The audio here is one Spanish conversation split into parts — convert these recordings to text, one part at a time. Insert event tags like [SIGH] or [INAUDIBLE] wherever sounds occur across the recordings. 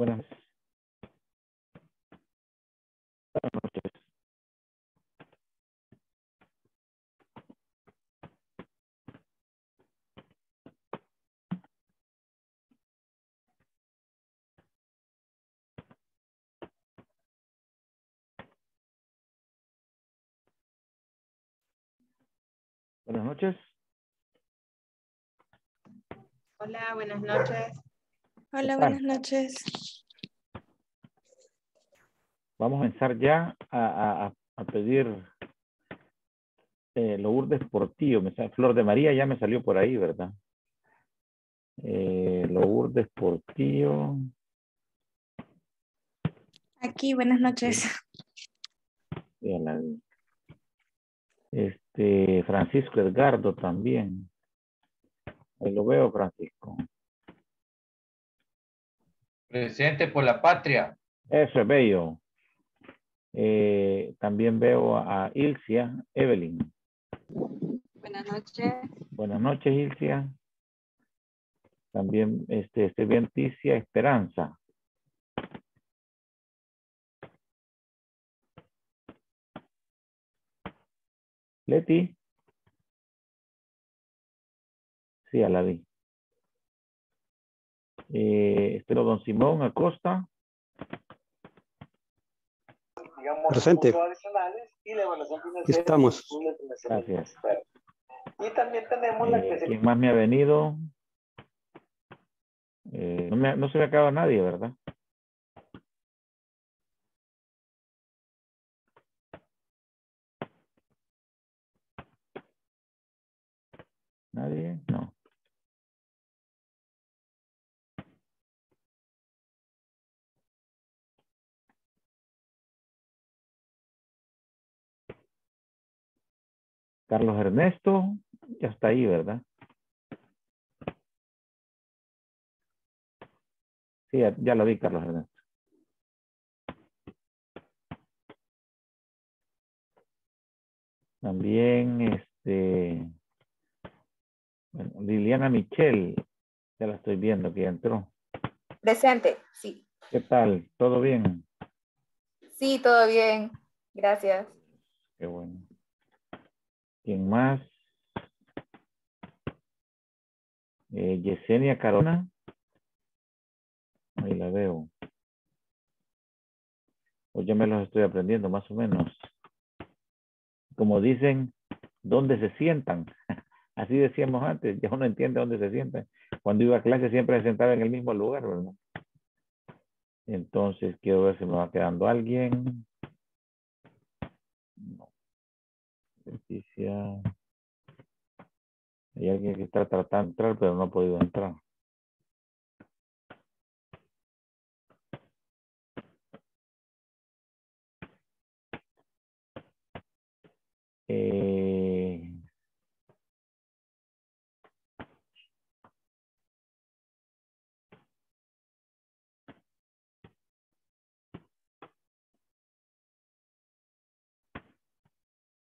Buenas noches. Buenas noches. Buenas noches. Hola, buenas noches. Hola, buenas noches. Vamos a empezar ya a, a, a pedir eh, Lourdes Portillo. Flor de María ya me salió por ahí, ¿verdad? Eh, Lourdes Portillo. Aquí, buenas noches. Este, Francisco Edgardo también. Ahí lo veo, Francisco. Presente por la patria. Eso es bello. Eh, también veo a Ilcia Evelyn. Buenas noches. Buenas noches, Ilcia. También este, este bien, Ticia Esperanza. Leti. Sí, a la vi. Eh, espero don Simón Acosta. Presente. Y evaluación Estamos. Gracias. Y también tenemos la eh, que ¿Quién más me ha venido? Eh, no, me, no, se me acaba nadie, ¿verdad? ¿Nadie? No. Carlos Ernesto, ya está ahí, ¿verdad? Sí, ya, lo vi, Carlos Ernesto. También, este, Liliana Michel, ya la estoy viendo que entró. Presente, sí. ¿Qué tal? ¿Todo bien? Sí, todo bien. Gracias. Qué bueno. ¿Quién más? Eh, Yesenia Carona. Ahí la veo. o ya me los estoy aprendiendo más o menos. Como dicen, ¿dónde se sientan? [LAUGHS] Así decíamos antes, ya uno entiende dónde se sientan. Cuando iba a clase siempre se sentaba en el mismo lugar, ¿verdad? Entonces quiero ver si me va quedando alguien. No. Hay alguien que está tratando de entrar, pero no ha podido entrar. Eh,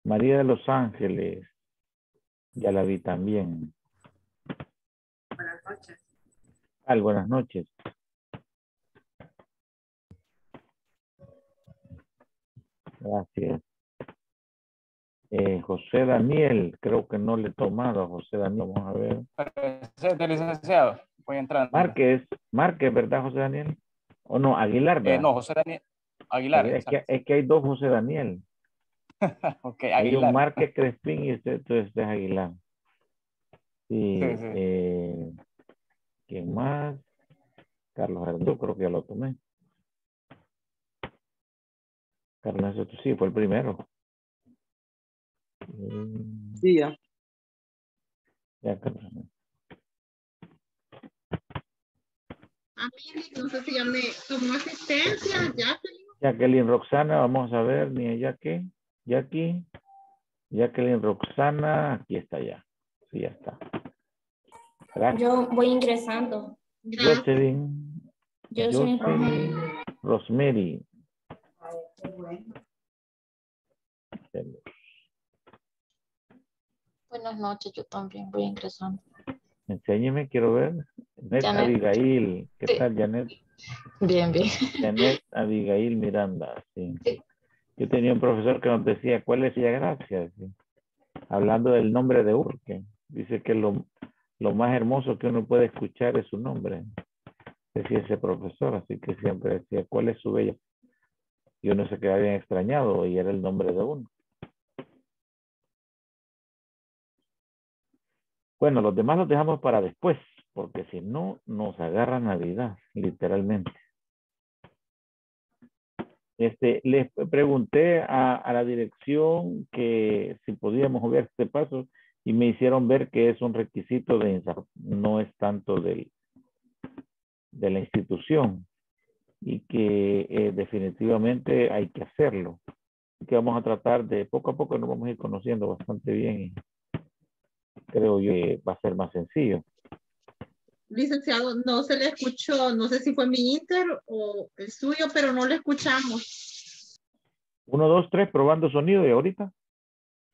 María de los Ángeles. Ya la vi también. Buenas noches. buenas noches. Gracias. Eh, José Daniel, creo que no le he tomado a José Daniel, vamos a ver. Presente, licenciado, voy entrando. Márquez, Márquez, ¿verdad, José Daniel? O no, Aguilar, eh, ¿verdad? no, José Daniel, Aguilar. Es que, es que, hay dos José Daniel. [LAUGHS] okay, Hay un Marque Crespín y usted, tú es Aguilar. Sí, eh, ¿Quién más? Carlos Arandú, creo que ya lo tomé. Carlos tú sí, fue el primero. Mm. Sí, ya. Ya, Carlos A mí, no sé si ya me tomó asistencia, Ya, Ya, Jacqueline Roxana, vamos a ver, ni ella qué. Jackie, Jacqueline Roxana, aquí está ya. Sí, ya está. Yo voy ingresando. Yo soy Rosemary. Buenas noches, yo también voy ingresando. Enséñeme, quiero ver. Janet, Abigail. ¿Qué tal, Janet? Bien, bien. Janet Abigail Miranda, sí. sí. Yo tenía un profesor que nos decía, ¿cuál es la gracia? Hablando del nombre de Urque, dice que lo, lo más hermoso que uno puede escuchar es su nombre. Decía ese profesor, así que siempre decía, ¿cuál es su bella? Y uno se quedaba bien extrañado y era el nombre de uno. Bueno, los demás los dejamos para después, porque si no, nos agarra Navidad, literalmente. Este, les pregunté a, la dirección que si podíamos obviar este paso y me hicieron ver que es un requisito de no es tanto del, de la institución y que eh, definitivamente hay que hacerlo. Que vamos a tratar de poco a poco nos vamos a ir conociendo bastante bien y creo que va a ser más sencillo licenciado, no se le escuchó, no sé si fue mi inter o el suyo, pero no le escuchamos. Uno, dos, tres, probando sonido y ahorita.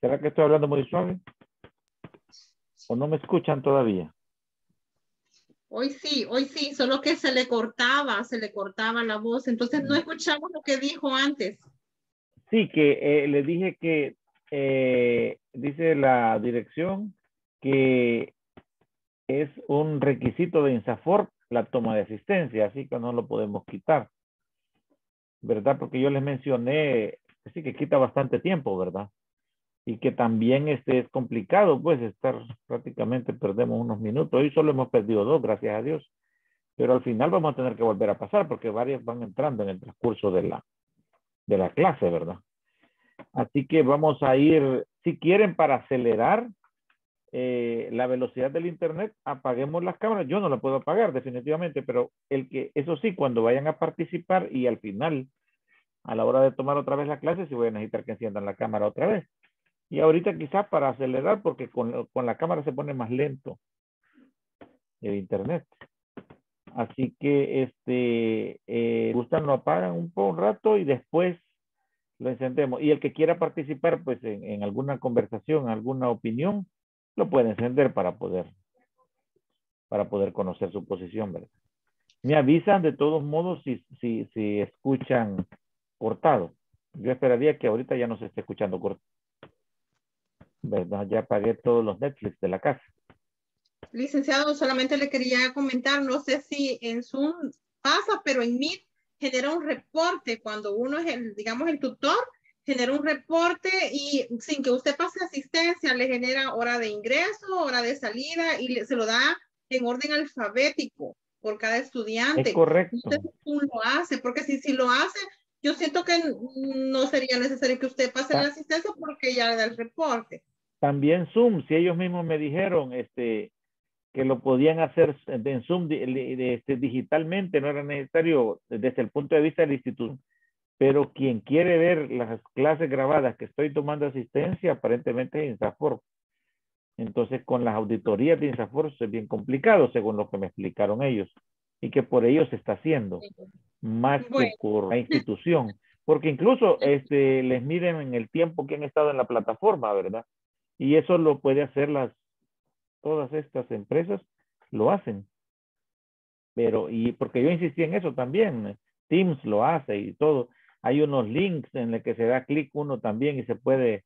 ¿Será que estoy hablando muy suave? ¿O no me escuchan todavía? Hoy sí, hoy sí, solo que se le cortaba, se le cortaba la voz, entonces no mm. escuchamos lo que dijo antes. Sí, que eh, le dije que eh, dice la dirección que es un requisito de INSAFOR la toma de asistencia, así que no lo podemos quitar. ¿Verdad? Porque yo les mencioné, así pues que quita bastante tiempo, ¿verdad? Y que también este es complicado, pues estar [LAUGHS] prácticamente perdemos unos minutos. Hoy solo hemos perdido dos, gracias a Dios. Pero al final vamos a tener que volver a pasar porque varios van entrando en el transcurso de la, de la clase, ¿verdad? Así que vamos a ir, si quieren, para acelerar, eh, la velocidad del Internet, apaguemos las cámaras. Yo no la puedo apagar definitivamente, pero el que, eso sí, cuando vayan a participar y al final, a la hora de tomar otra vez la clase, sí voy a necesitar que enciendan la cámara otra vez. Y ahorita quizás para acelerar, porque con, con la cámara se pone más lento el Internet. Así que, este, eh, gustan, lo apagan un, un rato y después lo encendemos. Y el que quiera participar, pues, en, en alguna conversación, alguna opinión, lo puede encender para poder, para poder conocer su posición, ¿verdad? Me avisan de todos modos si, si, escuchan cortado. Yo esperaría que ahorita ya no se esté escuchando cortado. ¿Verdad? Ya pagué todos los Netflix de la casa. Licenciado, solamente le quería comentar, no sé si en Zoom pasa, pero en Meet genera un reporte cuando uno es el, digamos, el tutor genera un reporte y sin que usted pase asistencia, le genera hora de ingreso, hora de salida y se lo da en orden alfabético por cada estudiante. Es correcto. Usted lo hace, porque si, si lo hace, yo siento que no sería necesario que usted pase la asistencia porque ya le da el reporte. También Zoom, si ellos mismos me dijeron este, que lo podían hacer en Zoom de, este, digitalmente, no era necesario desde el punto de vista del instituto. Pero quien quiere ver las clases grabadas que estoy tomando asistencia, aparentemente es INSAFOR. Entonces, con las auditorías de INSAFOR es bien complicado, según lo que me explicaron ellos, y que por ello se está haciendo, más que por la institución. Porque incluso [LAUGHS] este, les miden en el tiempo que han estado en la plataforma, ¿verdad? Y eso lo puede hacer las, todas estas empresas, lo hacen. Pero, y porque yo insistí en eso también, Teams lo hace y todo, hay unos links en los que se da clic uno también y se puede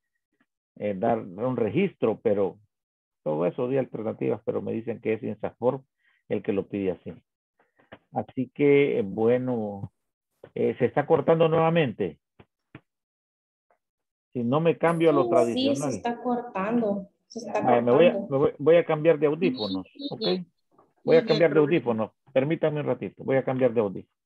eh, dar un registro, pero todo eso di alternativas, pero me dicen que es InstaForm el que lo pide así. Así que, eh, bueno, eh, se está cortando nuevamente. Si no me cambio a lo tradicional. Sí, se está ah, cortando. me, voy a, a, cambiar de audífonos, ¿ok? Voy a cambiar de audífonos. Permítame un ratito, voy a cambiar de audífonos.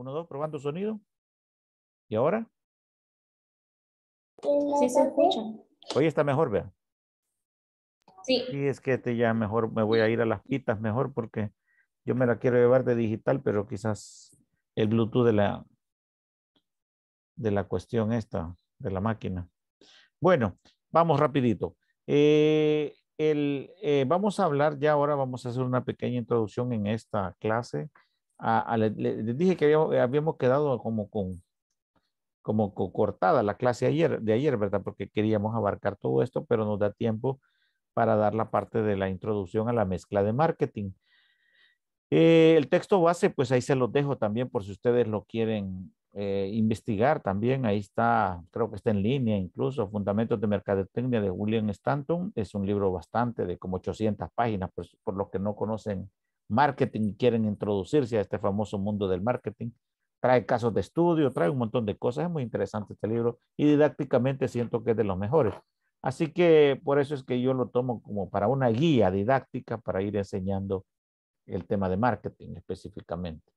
Uno, dos, probando sonido. ¿Y ahora? Sí, se escucha. Hoy está mejor, vea. Sí. Sí, es que este ya mejor me voy a ir a las pitas mejor porque yo me la quiero llevar de digital, pero quizás el Bluetooth de la, de la cuestión esta, de la máquina. Bueno, vamos rapidito. Eh, el, eh, vamos a hablar ya ahora, vamos a hacer una pequeña introducción en esta clase les dije que habíamos, quedado como con como cortada la clase ayer, de ayer, ¿verdad? Porque queríamos abarcar todo esto, pero nos da tiempo para dar la parte de la introducción a la mezcla de marketing. Eh, el texto base, pues ahí se los dejo también por si ustedes lo quieren eh, investigar también. Ahí está, creo que está en línea incluso, Fundamentos de Mercadotecnia de William Stanton. Es un libro bastante de como 800 páginas, pues, por, por los que no conocen marketing quieren introducirse a este famoso mundo del marketing. Trae casos de estudio, trae un montón de cosas. Es muy interesante este libro y didácticamente siento que es de los mejores. Así que por eso es que yo lo tomo como para una guía didáctica para ir enseñando el tema de marketing específicamente.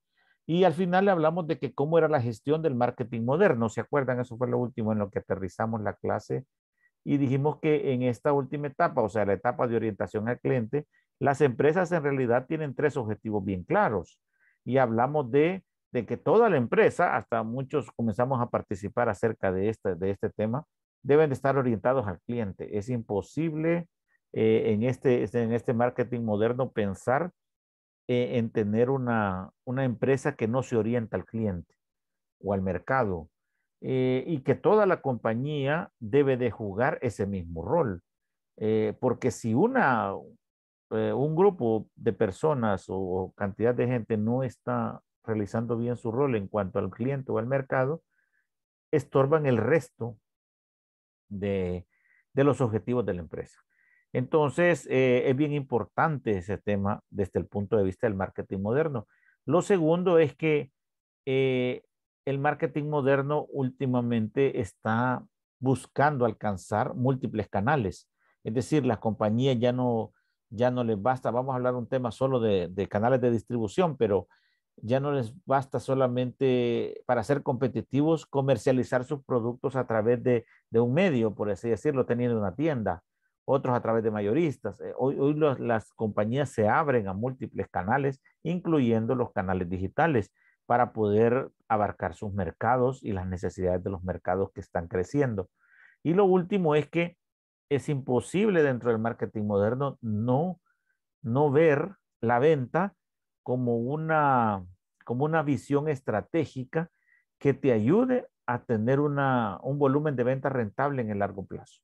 Y al final le hablamos de que cómo era la gestión del marketing moderno. ¿Se acuerdan? Eso fue lo último en lo que aterrizamos la clase. Y dijimos que en esta última etapa, o sea, la etapa de orientación al cliente, las empresas en realidad tienen tres objetivos bien claros y hablamos de, de que toda la empresa, hasta muchos comenzamos a participar acerca de este, de este tema, deben estar orientados al cliente. Es imposible eh, en, este, este, en este marketing moderno pensar eh, en tener una, empresa que no se orienta al cliente o al mercado eh, y que toda la compañía debe de jugar ese mismo rol. porque si una, eh, un grupo de personas o, cantidad de gente no está realizando bien su rol en cuanto al cliente o al mercado, estorban el resto de, los objetivos de la empresa. Entonces, eh, es bien importante ese tema desde el punto de vista del marketing moderno. Lo segundo es que eh, el marketing moderno últimamente está buscando alcanzar múltiples canales. Es decir, las compañías ya no ya no les basta, vamos a hablar un tema solo de, canales de distribución, pero ya no les basta solamente para ser competitivos comercializar sus productos a través de, un medio, por así decirlo, teniendo una tienda, otros a través de mayoristas. Eh, hoy, hoy las compañías se abren a múltiples canales, incluyendo los canales digitales, para poder abarcar sus mercados y las necesidades de los mercados que están creciendo. Y lo último es que es imposible dentro del marketing moderno no, no ver la venta como una, como una visión estratégica que te ayude a tener un volumen de venta rentable en el largo plazo.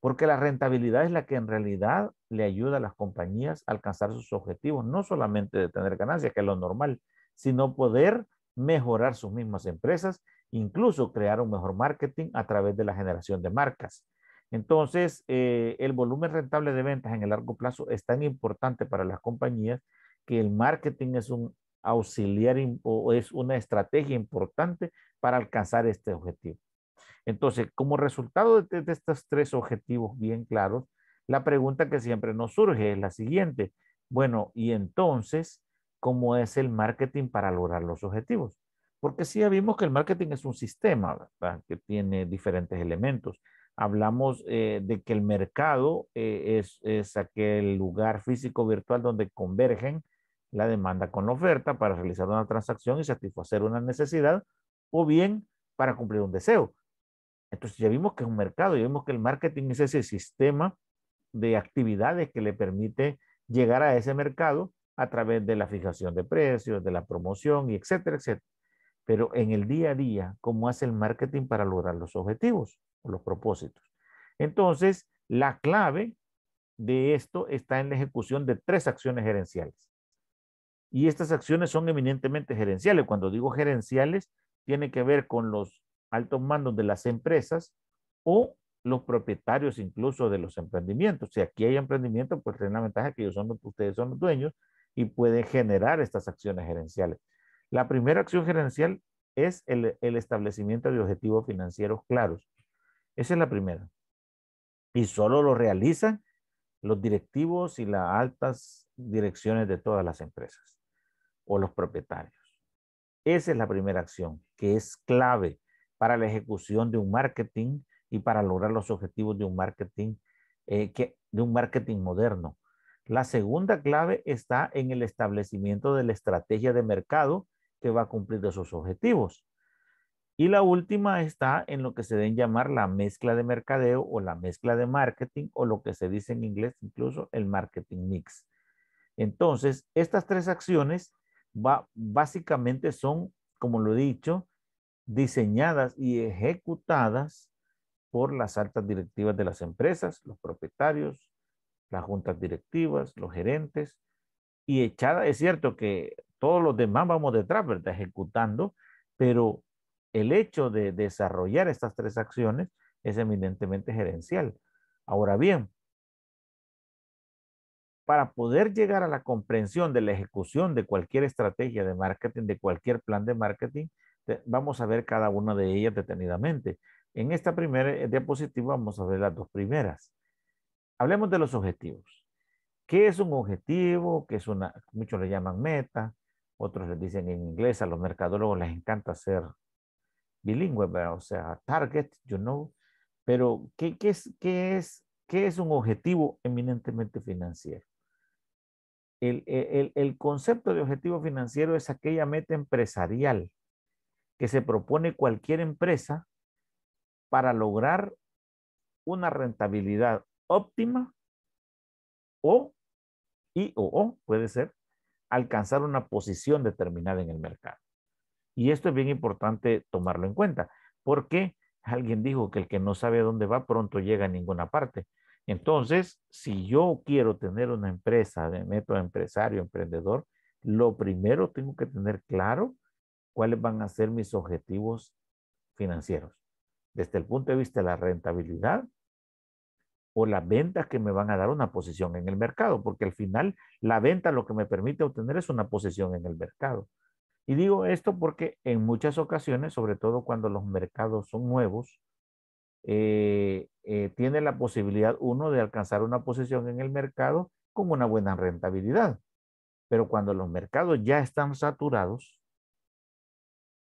Porque la rentabilidad es la que en realidad le ayuda a las compañías a alcanzar sus objetivos, no solamente de tener ganancias, que es lo normal, sino poder mejorar sus mismas empresas, incluso crear un mejor marketing a través de la generación de marcas. Entonces, eh, el volumen rentable de ventas en el largo plazo es tan importante para las compañías que el marketing es un auxiliar o es una estrategia importante para alcanzar este objetivo. Entonces, como resultado de, estos tres objetivos bien claros, la pregunta que siempre nos surge es la siguiente. Bueno, y entonces, ¿cómo es el marketing para lograr los objetivos? Porque sí ya vimos que el marketing es un sistema que tiene diferentes elementos hablamos eh, de que el mercado eh, es, es, aquel lugar físico virtual donde convergen la demanda con la oferta para realizar una transacción y satisfacer una necesidad o bien para cumplir un deseo. Entonces ya vimos que es un mercado, ya vimos que el marketing es ese sistema de actividades que le permite llegar a ese mercado a través de la fijación de precios, de la promoción y etcétera, etcétera. Pero en el día a día, ¿cómo hace el marketing para lograr los objetivos? los propósitos. Entonces, la clave de esto está en la ejecución de tres acciones gerenciales. Y estas acciones son eminentemente gerenciales. Cuando digo gerenciales, tiene que ver con los altos mandos de las empresas o los propietarios incluso de los emprendimientos. Si aquí hay emprendimiento, pues tiene la ventaja que ellos son, ustedes son los dueños y pueden generar estas acciones gerenciales. La primera acción gerencial es el establecimiento de objetivos financieros claros esa es la primera. Y solo lo realizan los directivos y las altas direcciones de todas las empresas o los propietarios. Esa es la primera acción que es clave para la ejecución de un marketing y para lograr los objetivos de un marketing, eh, que, de un marketing moderno. La segunda clave está en el establecimiento de la estrategia de mercado que va a cumplir esos objetivos. Y la última está en lo que se deben llamar la mezcla de mercadeo o la mezcla de marketing o lo que se dice en inglés incluso el marketing mix. Entonces, estas tres acciones básicamente son, como lo he dicho, diseñadas y ejecutadas por las altas directivas de las empresas, los propietarios, las juntas directivas, los gerentes, y echada, es cierto que todos los demás vamos detrás, ¿verdad? Ejecutando, pero el hecho de desarrollar estas tres acciones es eminentemente gerencial. Ahora bien, para poder llegar a la comprensión de la ejecución de cualquier estrategia de marketing, de cualquier plan de marketing, vamos a ver cada una de ellas detenidamente. En esta primera eh, diapositiva vamos a ver las dos primeras. Hablemos de los objetivos. ¿Qué es un objetivo? Que es una? Muchos le llaman meta, otros le dicen en inglés, a los mercadólogos les encanta hacer bilingüe, o sea, target, you know, pero ¿qué, es, qué, es, qué es un objetivo eminentemente financiero? El, el, concepto de objetivo financiero es aquella meta empresarial que se propone cualquier empresa para lograr una rentabilidad óptima o, y o, o puede ser, alcanzar una posición determinada en el mercado. Y esto es bien importante tomarlo en cuenta, porque alguien dijo que el que no sabe dónde va pronto llega a ninguna parte. Entonces, si yo quiero tener una empresa, de meto empresario, emprendedor, lo primero tengo que tener claro cuáles van a ser mis objetivos financieros, desde el punto de vista de la rentabilidad o las ventas que me van a dar una posición en el mercado, porque al final la venta lo que me permite obtener es una posición en el mercado. Y digo esto porque en muchas ocasiones, sobre todo cuando los mercados son nuevos, eh, eh, tiene la posibilidad uno de alcanzar una posición en el mercado con una buena rentabilidad. Pero cuando los mercados ya están saturados,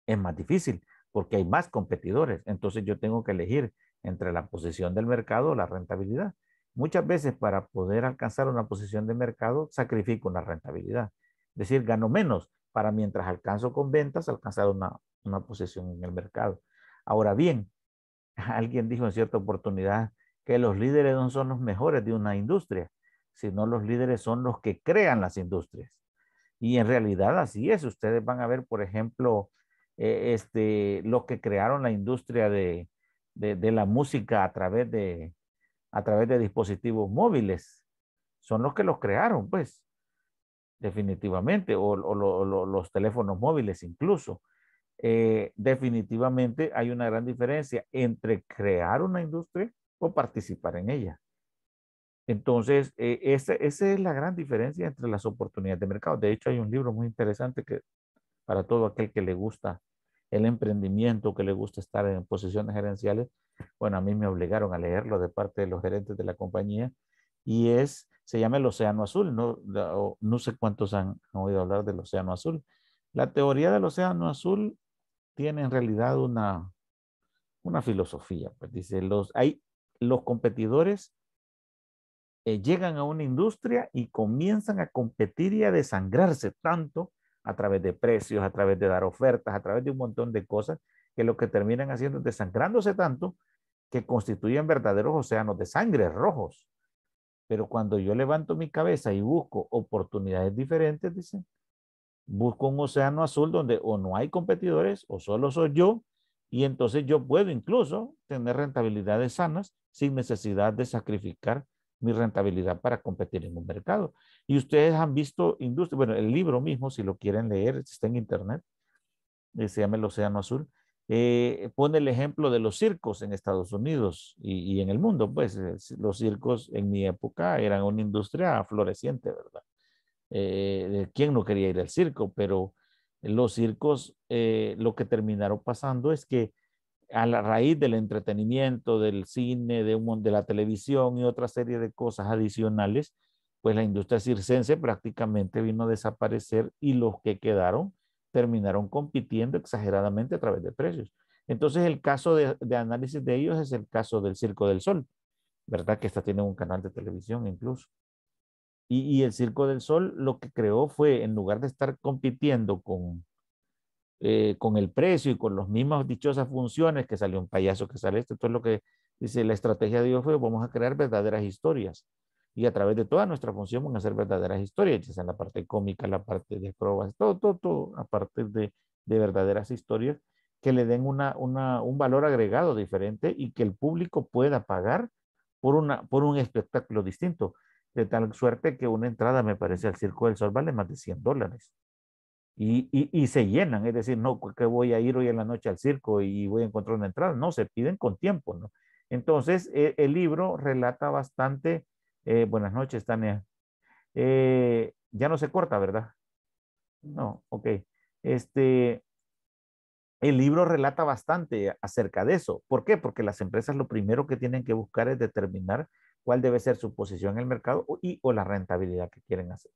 es más difícil porque hay más competidores. Entonces yo tengo que elegir entre la posición del mercado o la rentabilidad. Muchas veces para poder alcanzar una posición de mercado sacrifico una rentabilidad. Es decir, gano menos, para mientras alcanzo con ventas, alcanzar una, una posición en el mercado. Ahora bien, [LAUGHS] alguien dijo en cierta oportunidad que los líderes no son los mejores de una industria, sino los líderes son los que crean las industrias. Y en realidad así es. Ustedes van a ver, por ejemplo, eh, este, los que crearon la industria de, la música a través de, a través de dispositivos móviles. Son los que los crearon, pues definitivamente, o, los teléfonos móviles incluso. Eh, definitivamente hay una gran diferencia entre crear una industria o participar en ella. Entonces, eh, esa, esa, es la gran diferencia entre las oportunidades de mercado. De hecho, hay un libro muy interesante que para todo aquel que le gusta el emprendimiento, que le gusta estar en posiciones gerenciales, bueno, a mí me obligaron a leerlo de parte de los gerentes de la compañía y es se llama el Océano Azul. No, no sé cuántos han, oído hablar del Océano Azul. La teoría del Océano Azul tiene en realidad una, una filosofía. Pues dice, los, hay, los competidores eh, llegan a una industria y comienzan a competir y a desangrarse tanto a través de precios, a través de dar ofertas, a través de un montón de cosas, que lo que terminan haciendo es desangrándose tanto que constituyen verdaderos océanos de sangre rojos. Pero cuando yo levanto mi cabeza y busco oportunidades diferentes, dicen, busco un océano azul donde o no hay competidores o solo soy yo y entonces yo puedo incluso tener rentabilidades sanas sin necesidad de sacrificar mi rentabilidad para competir en un mercado. Y ustedes han visto industria, bueno, el libro mismo, si lo quieren leer, está en internet, eh, se llama El Océano Azul, eh, pone el ejemplo de los circos en Estados Unidos y, en el mundo, pues eh, los circos en mi época eran una industria floreciente, ¿verdad? Eh, ¿Quién no quería ir al circo? Pero los circos lo que terminaron pasando es que a la raíz del entretenimiento, del cine, de, de la televisión y otra serie de cosas adicionales, pues la industria circense prácticamente vino a desaparecer y los que quedaron terminaron compitiendo exageradamente a través de precios. Entonces, el caso de, análisis de ellos es el caso del Circo del Sol, ¿verdad? Que esta tiene un canal de televisión incluso. Y, el Circo del Sol lo que creó fue, en lugar de estar compitiendo con, eh, con el precio y con las mismas dichosas funciones, que salió un payaso, que sale esto, todo lo que dice la estrategia de Dios fue, vamos a crear verdaderas historias y a través de toda nuestra función van a hacer verdaderas historias, ya sea la parte cómica, la parte de pruebas, todo, todo, todo, a partir de, verdaderas historias que le den una, un valor agregado diferente y que el público pueda pagar por, una, por un espectáculo distinto. De tal suerte que una entrada, me parece, al Circo del Sol vale más de 100 dólares. Y, y, se llenan, es decir, no que voy a ir hoy en la noche al circo y voy a encontrar una entrada, no, se piden con tiempo, ¿no? Entonces, e, el libro relata bastante eh, buenas noches, Tania. Eh, ya no se corta, ¿verdad? No, ok. Este, el libro relata bastante acerca de eso. ¿Por qué? Porque las empresas lo primero que tienen que buscar es determinar cuál debe ser su posición en el mercado y o la rentabilidad que quieren hacer,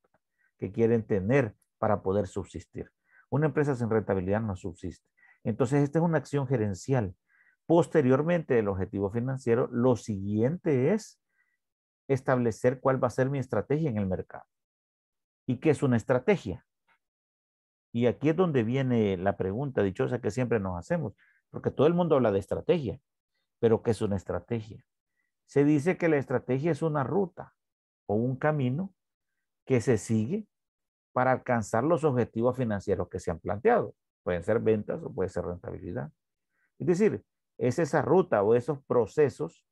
que quieren tener para poder subsistir. Una empresa sin rentabilidad no subsiste. Entonces, esta es una acción gerencial. Posteriormente, el objetivo financiero, lo siguiente es establecer cuál va a ser mi estrategia en el mercado. ¿Y qué es una estrategia? Y aquí es donde viene la pregunta dichosa que siempre nos hacemos, porque todo el mundo habla de estrategia, pero ¿qué es una estrategia? Se dice que la estrategia es una ruta o un camino que se sigue para alcanzar los objetivos financieros que se han planteado. Pueden ser ventas o puede ser rentabilidad. Es decir, es esa ruta o esos procesos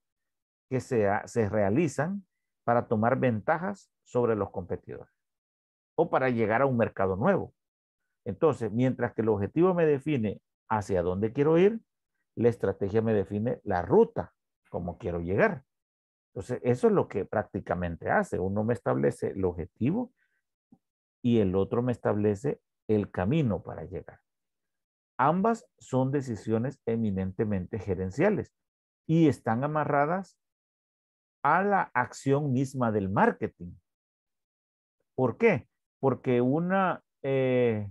que se, realizan para tomar ventajas sobre los competidores o para llegar a un mercado nuevo. Entonces, mientras que el objetivo me define hacia dónde quiero ir, la estrategia me define la ruta, cómo quiero llegar. Entonces, eso es lo que prácticamente hace. Uno me establece el objetivo y el otro me establece el camino para llegar. Ambas son decisiones eminentemente gerenciales y están amarradas a la acción misma del marketing. ¿Por qué? Porque una, eh,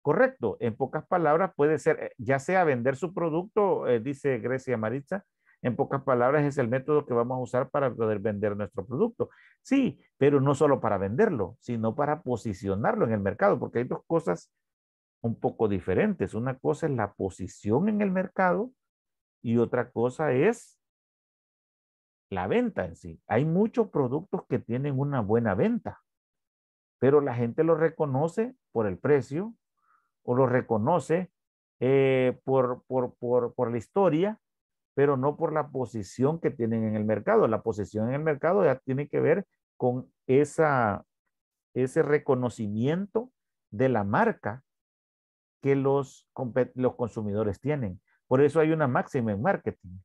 correcto, en pocas palabras puede ser, eh, ya sea vender su producto, eh, dice Grecia Maritza, en pocas palabras es el método que vamos a usar para poder vender nuestro producto. Sí, pero no solo para venderlo, sino para posicionarlo en el mercado, porque hay dos cosas un poco diferentes. Una cosa es la posición en el mercado y otra cosa es la venta en sí. Hay muchos productos que tienen una buena venta, pero la gente lo reconoce por el precio o lo reconoce eh, por, por, la historia, pero no por la posición que tienen en el mercado. La posición en el mercado ya tiene que ver con esa, ese reconocimiento de la marca que los, los consumidores tienen. Por eso hay una máxima en marketing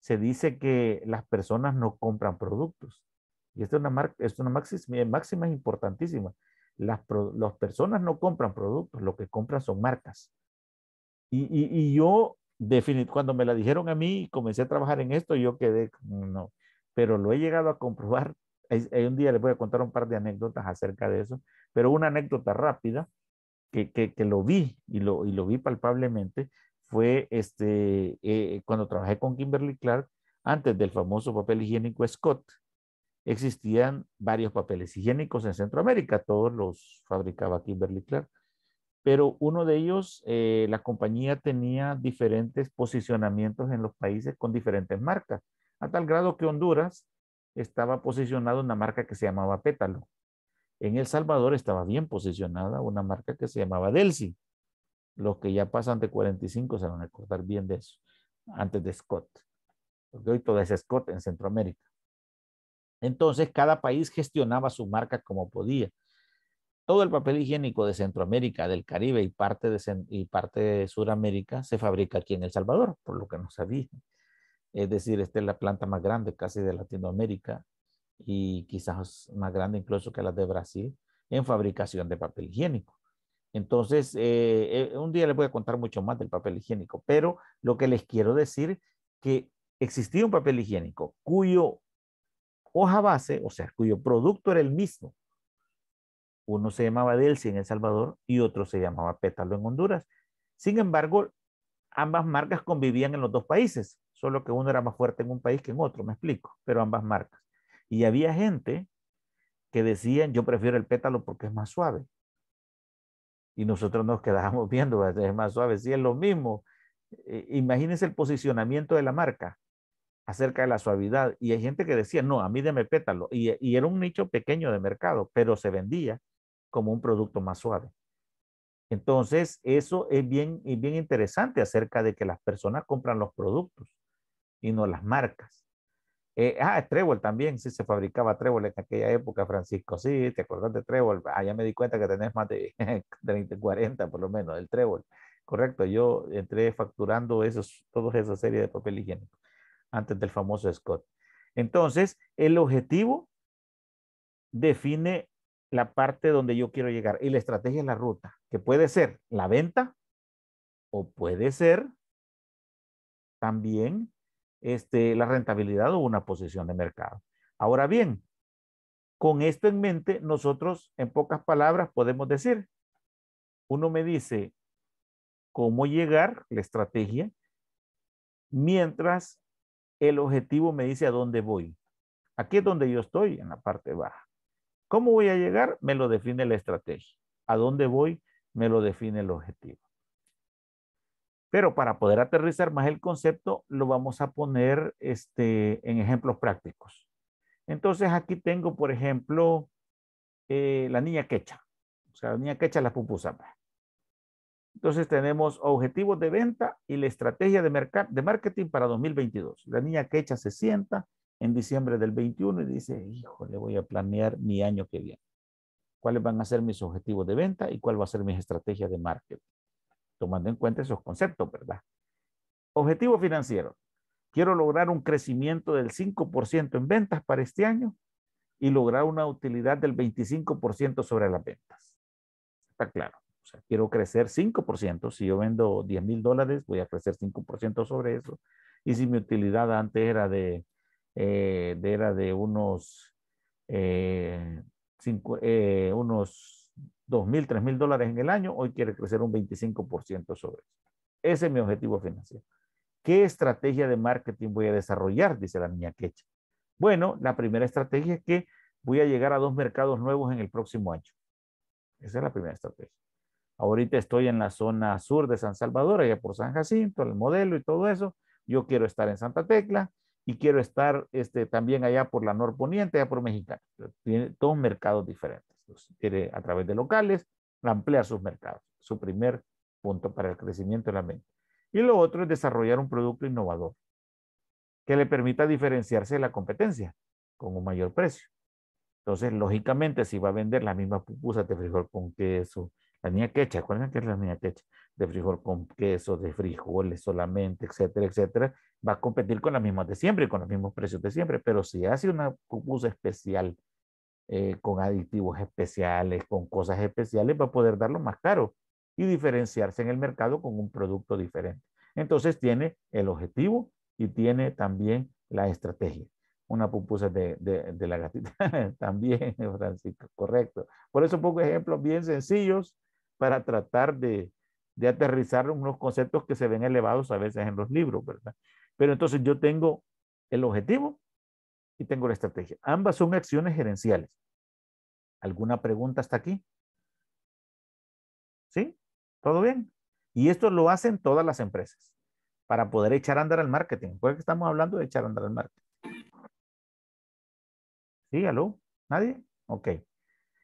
se dice que las personas no compran productos. Y esta es una, es una máxima, máxima importantísima. Las, personas no compran productos, lo que compran son marcas. Y, y, y yo, cuando me la dijeron a mí y comencé a trabajar en esto, yo quedé, no, pero lo he llegado a comprobar. Hay, [LAUGHS] eh, un día les voy a contar un par de anécdotas acerca de eso, pero una anécdota rápida que, lo vi y lo, y lo vi palpablemente fue este, eh, cuando trabajé con Kimberly Clark, antes del famoso papel higiénico Scott, existían varios papeles higiénicos en Centroamérica, todos los fabricaba Kimberly Clark, pero uno de ellos, eh, la compañía tenía diferentes posicionamientos en los países con diferentes marcas, a tal grado que Honduras estaba posicionada una marca que se llamaba Pétalo. En El Salvador estaba bien posicionada una marca que se llamaba Delsi. Los que ya pasan de 45 se van a acordar bien de eso, antes de Scott. Porque hoy todo es Scott en Centroamérica. Entonces, cada país gestionaba su marca como podía. Todo el papel higiénico de Centroamérica, del Caribe y parte de, y Sudamérica se fabrica aquí en El Salvador, por lo que no sabía. Es decir, esta es la planta más grande casi de Latinoamérica y quizás más grande incluso que la de Brasil en fabricación de papel higiénico. Entonces, eh, eh, un día les voy a contar mucho más del papel higiénico, pero lo que les quiero decir que existía un papel higiénico cuyo hoja base, o sea, cuyo producto era el mismo. Uno se llamaba Delci en El Salvador y otro se llamaba Pétalo en Honduras. Sin embargo, ambas marcas convivían en los dos países, solo que uno era más fuerte en un país que en otro, me explico, pero ambas marcas. Y había gente que decían, yo prefiero el pétalo porque es más suave y nosotros nos quedábamos [LAUGHS] viendo, es más suave, si es lo mismo. Eh, imagínense el posicionamiento de la marca acerca de la suavidad y hay gente que decía, no, a mí deme pétalo y, y era un nicho pequeño de mercado, pero se vendía como un producto más suave. Entonces, eso es bien, es bien interesante acerca de que las personas compran los productos y no las marcas. Eh, ah, trébol también, sí, se fabricaba trébol en aquella época, Francisco, sí, ¿te acordás de trébol? Ah, ya me di cuenta que tenés más de 30, [LAUGHS] 40 por lo menos, del trébol. Correcto, yo entré facturando esos, todas esas series de papel higiénico antes del famoso Scott. Entonces, el objetivo define la parte donde yo quiero llegar y la estrategia es la ruta, que puede ser la venta o puede ser también este, la rentabilidad o una posición de mercado. Ahora bien, con esto en mente, nosotros en pocas palabras podemos decir, uno me dice cómo llegar, la estrategia, mientras el objetivo me dice a dónde voy. Aquí es donde yo estoy, en la parte baja. ¿Cómo voy a llegar? Me lo define la estrategia. ¿A dónde voy? Me lo define el objetivo. Pero para poder aterrizar más el concepto, lo vamos a poner este, en ejemplos prácticos. Entonces aquí tengo, por ejemplo, eh, la niña quecha. O sea, la niña quecha la pupusa pues. Entonces tenemos objetivos de venta y la estrategia de, de marketing para 2022. La niña quecha se sienta en diciembre del 21 y dice, hijo, le voy a planear mi año que viene. ¿Cuáles van a ser mis objetivos de venta y cuál va a ser mi estrategia de marketing? tomando en cuenta esos conceptos, ¿verdad? Objetivo financiero. Quiero lograr un crecimiento del 5% en ventas para este año y lograr una utilidad del 25% sobre las ventas. Está claro. O sea, quiero crecer 5%. Si yo vendo 10 mil dólares, voy a crecer 5% sobre eso. Y si mi utilidad antes era de, eh, era de unos, eh, eh, unos 2.000, 3.000 dólares en el año, hoy quiere crecer un 25% sobre eso. Ese es mi objetivo financiero. ¿Qué estrategia de marketing voy a desarrollar? Dice la niña Quecha. Bueno, la primera estrategia es que voy a llegar a dos mercados nuevos en el próximo año. Esa es la primera estrategia. Ahorita estoy en la zona sur de San Salvador, allá por San Jacinto, el modelo y todo eso. Yo quiero estar en Santa Tecla y quiero estar este, también allá por la norponiente, allá por Mexicana. Tiene dos mercados diferentes. Tiene a través de locales, ampliar sus mercados, su primer punto para el crecimiento de la mente. Y lo otro es desarrollar un producto innovador que le permita diferenciarse de la competencia con un mayor precio. Entonces, lógicamente, si va a vender las mismas pupusas de frijol con queso, la niña quecha, ¿cuál que es la niña quecha? De frijol con queso, de frijoles solamente, etcétera, etcétera, va a competir con las mismas de siempre y con los mismos precios de siempre, pero si hace una pupusa especial eh, con aditivos especiales, con cosas especiales para poder darlo más caro y diferenciarse en el mercado con un producto diferente. Entonces tiene el objetivo y tiene también la estrategia. Una pupusa de, la gatita [LAUGHS] también, Francisco, correcto. Por eso pongo ejemplos bien sencillos para tratar de, de aterrizar unos conceptos que se ven elevados a veces en los libros, ¿verdad? Pero entonces yo tengo el objetivo y tengo la estrategia. Ambas son acciones gerenciales. ¿Alguna pregunta hasta aquí? ¿Sí? ¿Todo bien? Y esto lo hacen todas las empresas para poder echar a andar al marketing. ¿Por qué estamos hablando de echar a andar al marketing. ¿Sí? ¿Aló? ¿Nadie? Ok.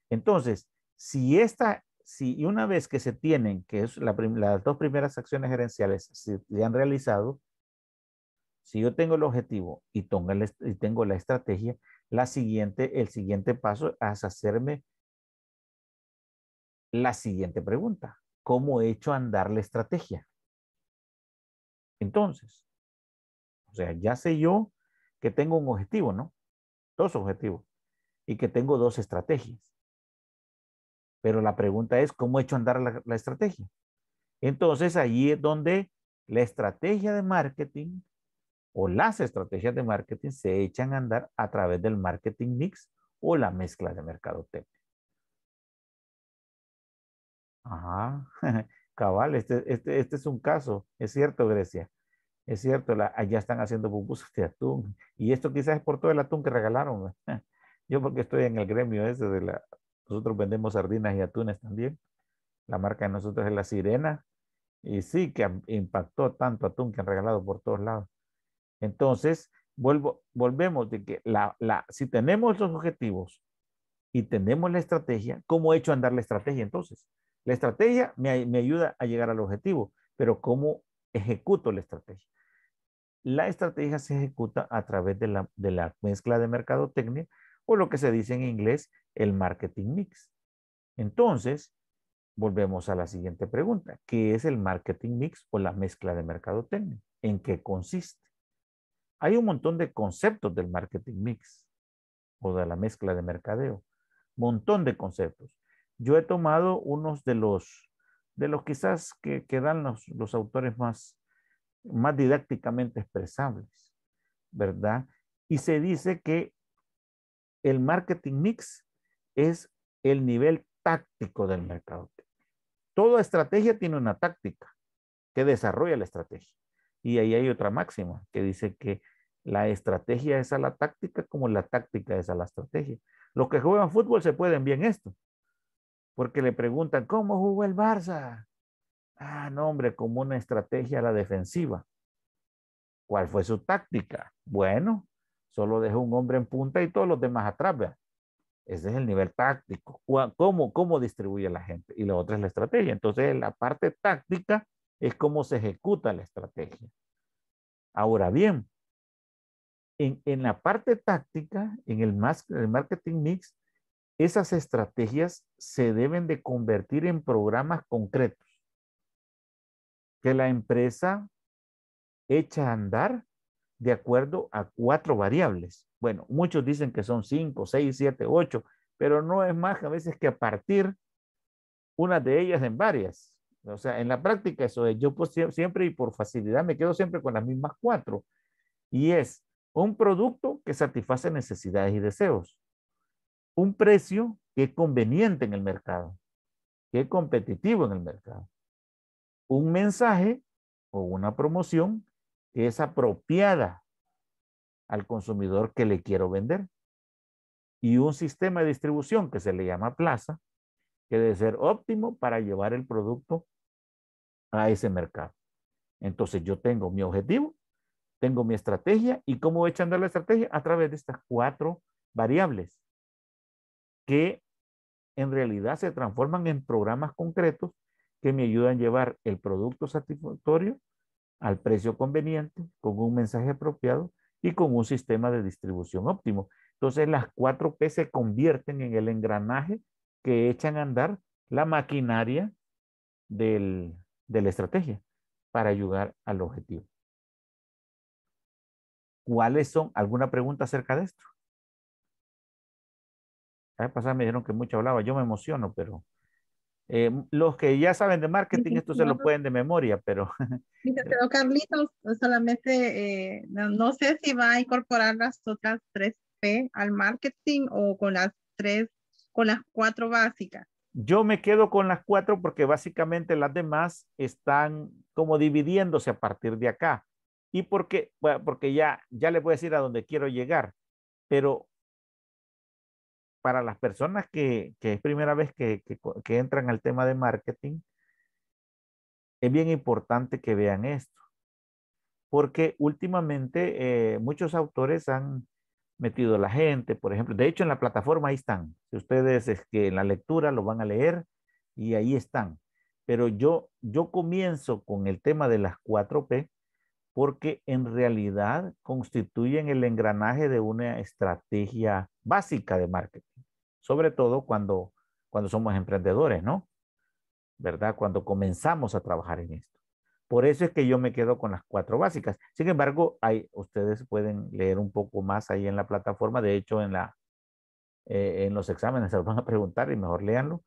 Entonces, si esta, si una vez que se tienen, que es la las dos primeras acciones gerenciales se han realizado, si yo tengo el objetivo y tengo la estrategia, la siguiente, el siguiente paso es hacerme la siguiente pregunta. ¿Cómo he hecho andar la estrategia? Entonces, o sea, ya sé yo que tengo un objetivo, ¿no? Dos objetivos y que tengo dos estrategias. Pero la pregunta es, ¿cómo he hecho andar la, la estrategia? Entonces, allí es donde la estrategia de marketing o las estrategias de marketing se echan a andar a través del marketing mix o la mezcla de mercadotecnia. Ajá, [LAUGHS] cabal, este, este, este, es un caso, es cierto, Grecia. Es cierto, allá están haciendo pupusas de atún. Y esto quizás es por todo el atún que regalaron. ¿eh? [LAUGHS] Yo porque estoy en el gremio ese de la... Nosotros vendemos sardinas y atunes también. La marca de nosotros es La Sirena. Y sí que impactó tanto atún que han regalado por todos lados. Entonces, vuelvo, volvemos de que la, si tenemos los objetivos y tenemos la estrategia, ¿cómo he hecho andar la estrategia entonces? La estrategia me, ayuda a llegar al objetivo, pero ¿cómo ejecuto la estrategia? La estrategia se ejecuta a través de la, de la mezcla de mercadotecnia o lo que se dice en inglés el marketing mix. Entonces, volvemos a la siguiente pregunta. ¿Qué es el marketing mix o la mezcla de mercadotecnia? ¿En qué consiste? Hay un montón de conceptos del marketing mix o de la mezcla de mercadeo. Montón de conceptos. Yo he tomado unos de los, de los quizás que, dan los, los autores más, más didácticamente expresables, ¿verdad? Y se dice que el marketing mix es el nivel táctico del mercado. Toda estrategia tiene una táctica que desarrolla la estrategia. Y ahí hay otra máxima que dice que la estrategia es a la táctica como la táctica es a la estrategia. Los que juegan fútbol se pueden bien esto, porque le preguntan, ¿cómo jugó el Barça? Ah, no, hombre, como una estrategia a la defensiva. ¿Cuál fue su táctica? Bueno, solo dejó un hombre en punta y todos los demás atrás. Ese es el nivel táctico. ¿Cómo, ¿Cómo distribuye la gente? Y la otra es la estrategia. Entonces, la parte táctica es cómo se ejecuta la estrategia. Ahora bien, en, la parte táctica, en el, marketing mix, esas estrategias se deben de convertir en programas concretos que la empresa echa a andar de acuerdo a cuatro variables. Bueno, muchos dicen que son cinco, seis, siete, ocho, pero no es más a veces que a partir una de ellas en varias. O sea, en la práctica eso es, yo pues siempre y por facilidad me quedo siempre con las mismas cuatro. Y es un producto que satisface necesidades y deseos, un precio que es conveniente en el mercado, que es competitivo en el mercado, un mensaje o una promoción que es apropiada al consumidor que le quiero vender y un sistema de distribución que se le llama plaza, que debe ser óptimo para llevar el producto a ese mercado. Entonces yo tengo mi objetivo, tengo mi estrategia y cómo voy echando la estrategia a través de estas cuatro variables que en realidad se transforman en programas concretos que me ayudan a llevar el producto satisfactorio al precio conveniente, con un mensaje apropiado y con un sistema de distribución óptimo. Entonces las cuatro P se convierten en el engranaje que echan a andar la maquinaria del, de la estrategia para ayudar al objetivo. ¿Cuáles son? ¿Alguna pregunta acerca de esto? Ayer pasada me dijeron que mucho hablaba, yo me emociono, pero eh, los que ya saben de marketing, esto se lo pueden de memoria, pero... [LAUGHS] Pero Carlitos, solamente eh, no, no, sé si va a incorporar las otras tres P al marketing o con las tres, con las cuatro básicas. Yo me quedo con las cuatro porque básicamente las demás están como dividiéndose a partir de acá. Y porque, porque ya, ya les voy a decir a dónde quiero llegar, pero para las personas que, que es primera vez que, que, entran al tema de marketing, es bien importante que vean esto, porque últimamente eh, muchos autores han, metido la gente, por ejemplo. De hecho, en la plataforma ahí están. Si ustedes es que en la lectura lo van a leer y ahí están. Pero yo, yo comienzo con el tema de las 4P porque en realidad constituyen el engranaje de una estrategia básica de marketing, sobre todo cuando, cuando somos emprendedores, ¿no? ¿Verdad? Cuando comenzamos a trabajar en esto. Por eso es que yo me quedo con las cuatro básicas. Sin embargo, hay, ustedes pueden leer un poco más ahí en la plataforma. De hecho, en, la, eh, en los exámenes [LAUGHS] se los van a preguntar y mejor leanlo.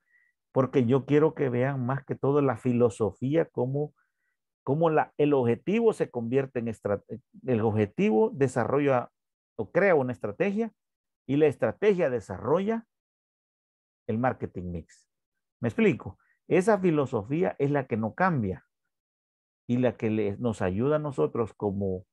Porque yo quiero que vean más que todo la filosofía, cómo, cómo la, el objetivo se convierte en el objetivo desarrolla o crea una estrategia y la estrategia desarrolla el marketing mix. Me explico. Esa filosofía es la que no cambia y la que nos ayuda a nosotros como,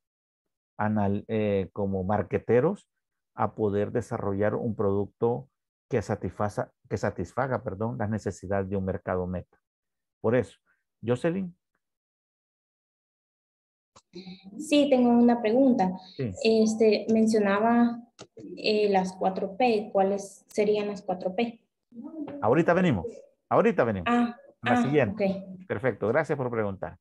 anal, eh, como marqueteros a poder desarrollar un producto que, satisfaza, que satisfaga perdón, las necesidades de un mercado meta. Por eso, Jocelyn. Sí, tengo una pregunta. Este, mencionaba eh, las 4P. ¿Cuáles serían las 4P? Ahorita venimos. Ahorita venimos. Ah, la ah, siguiente. Perfecto. Gracias por preguntar.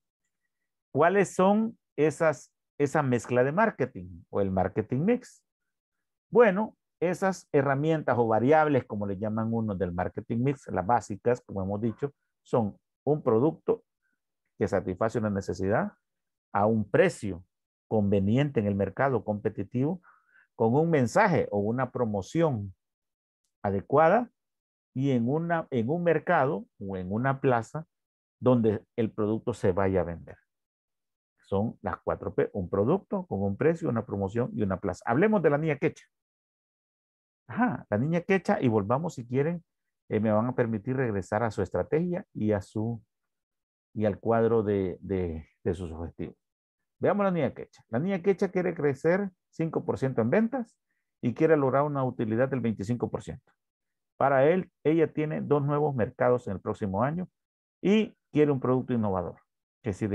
¿Cuáles son esas, esa mezcla de marketing o el marketing mix? Bueno, esas herramientas o variables, como le llaman uno del marketing mix, las básicas, como hemos dicho, son un producto que satisface una necesidad a un precio conveniente en el mercado competitivo, con un mensaje o una promoción adecuada y en, una, en un mercado o en una plaza donde el producto se vaya a vender. Son las 4P, un producto con un precio, una promoción y una plaza. Hablemos de la niña quecha. Ajá, la niña quecha y volvamos si quieren, eh, me van a permitir regresar a su estrategia y a su y al cuadro de, de sus objetivos. Veamos la niña quecha. La niña quecha quiere crecer 5% en ventas y quiere lograr una utilidad del 25%. Para él, ella tiene dos nuevos mercados en el próximo año y quiere un producto innovador que se,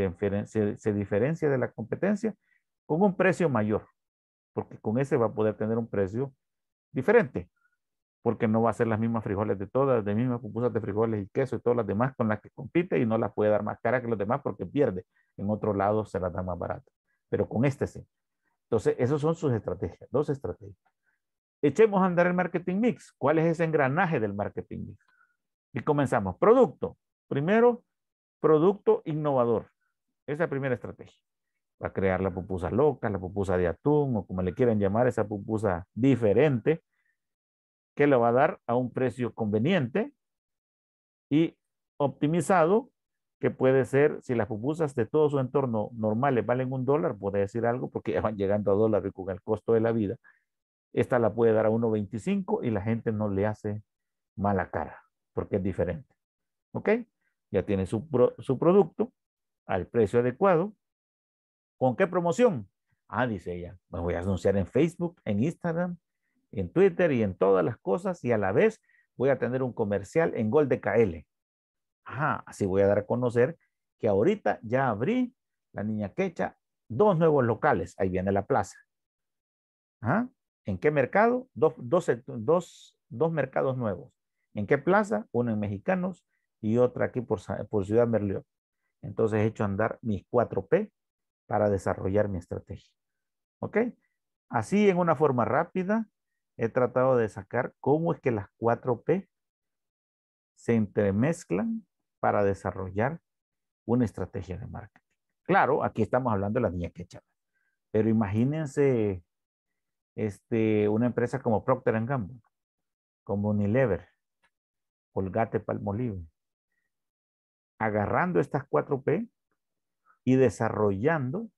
diferencia de la competencia con un precio mayor, porque con ese va a poder tener un precio diferente, porque no va a ser las mismas frijoles de todas, de mismas pupusas de frijoles y queso y todas las demás con las que compite y no las puede dar más cara que los demás porque pierde. En otro lado se las da más barato, pero con este sí. Entonces, esas son sus estrategias, dos estrategias. Echemos a andar el marketing mix. ¿Cuál es ese engranaje del marketing mix? Y comenzamos. Producto. Primero, producto innovador. Esa primera estrategia. Va a crear la pupusa loca, la pupusa de atún o como le quieran llamar, esa pupusa diferente que la va a dar a un precio conveniente y optimizado que puede ser, si las pupusas de todo su entorno normales valen un dólar, puede decir algo porque [LAUGHS] ya van llegando a dólar y con el costo de la vida, esta la puede dar a 1.25 y la gente no le hace mala cara porque es diferente. ¿Ok? ya tiene su, su producto al precio adecuado. ¿Con qué promoción? Ah, dice ella, me voy a anunciar en Facebook, en Instagram, en Twitter y en todas las cosas y a la vez voy a tener un comercial en Gol de KL. Ajá, así voy a dar a conocer que ahorita ya abrí la niña quecha dos nuevos locales. Ahí viene la plaza. ¿Ah? ¿En qué mercado? Dos, dos, dos, dos mercados nuevos. ¿En qué plaza? Uno en mexicanos y otra aquí por, por Ciudad Merlión. Entonces he hecho andar mis 4P para desarrollar mi estrategia. ¿Ok? Así en una forma rápida he tratado de sacar cómo es que las 4P se entremezclan para desarrollar una estrategia de marketing. Claro, aquí estamos hablando de la niña quechada, pero imagínense este, una empresa como Procter Gamble, como Unilever, Colgate Palmolive, agarrando estas 4P y desarrollando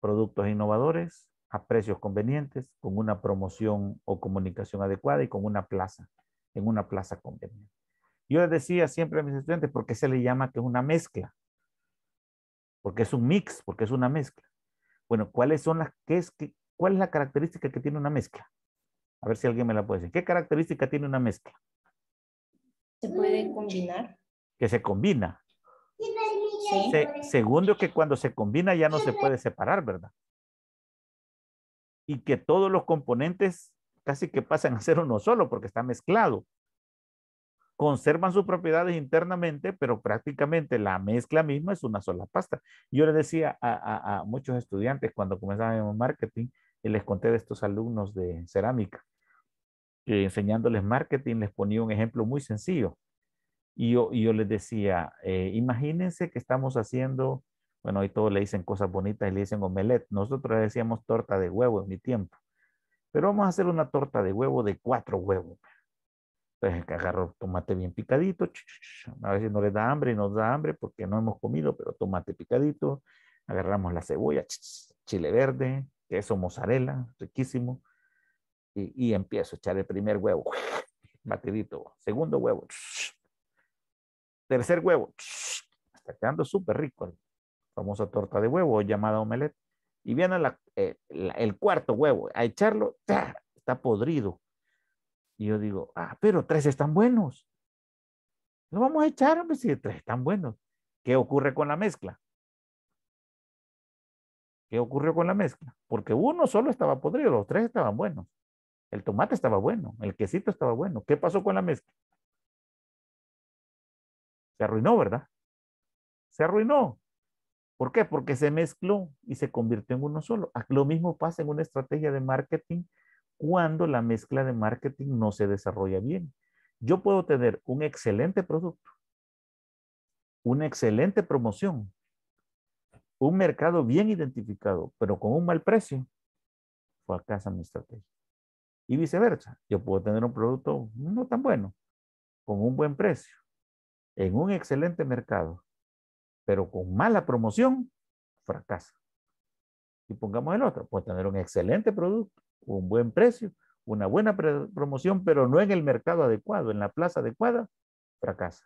productos innovadores a precios convenientes, con una promoción o comunicación adecuada y con una plaza, en una plaza conveniente. Yo les decía siempre a mis estudiantes, ¿por qué se le llama que es una mezcla? Porque es un mix, porque es una mezcla. Bueno, ¿cuáles son las, qué es, ¿cuál es la característica que tiene una mezcla? A ver si alguien me la puede decir. ¿Qué característica tiene una mezcla? Se puede combinar que se combina. segundo, que cuando se combina ya no se puede separar, ¿verdad? Y que todos los componentes casi que pasan a ser uno solo porque está mezclado. Conservan sus propiedades internamente, pero prácticamente la mezcla misma es una sola pasta. Yo le decía a, muchos estudiantes cuando comenzaban en marketing, y les conté de estos alumnos de cerámica, que enseñándoles marketing les ponía un ejemplo muy sencillo. Y yo, yo les decía, eh, imagínense que estamos haciendo, bueno, y todos le dicen cosas bonitas y le dicen omelette. Nosotros le decíamos torta de huevo en mi tiempo. Pero vamos a hacer una torta de huevo de cuatro huevos. Entonces agarro tomate bien picadito. A veces no les da hambre, y nos da hambre porque no hemos comido, pero tomate picadito. Agarramos la cebolla, chile verde, queso mozzarella, riquísimo. Y, y empiezo a echar el primer huevo, [LAUGHS] batidito. Segundo huevo, Tercer huevo. Está quedando súper rico. La famosa torta de huevo llamada omelette. Y viene la, eh, el cuarto huevo. A echarlo, está podrido. Y yo digo, ah, pero tres están buenos. Lo vamos a echar, hombre, si tres están buenos. ¿Qué ocurre con la mezcla? ¿Qué ocurrió con la mezcla? Porque uno solo estaba podrido, los tres estaban buenos. El tomate estaba bueno, el quesito estaba bueno. ¿Qué pasó con la mezcla? Se arruinó, ¿verdad? Se arruinó. ¿Por qué? Porque se mezcló y se convirtió en uno solo. Ah, lo mismo pasa en una estrategia de marketing cuando la mezcla de marketing no se desarrolla bien. Yo puedo tener un excelente producto, una excelente promoción, un mercado bien identificado, pero con un mal precio, fracasa mi estrategia. Y viceversa, yo puedo tener un producto no tan bueno, con un buen precio, en un excelente mercado, pero con mala promoción, fracasa. Y pongamos el otro, puede tener un excelente producto, un buen precio, una buena promoción, pero no en el mercado adecuado, en la plaza adecuada, fracasa.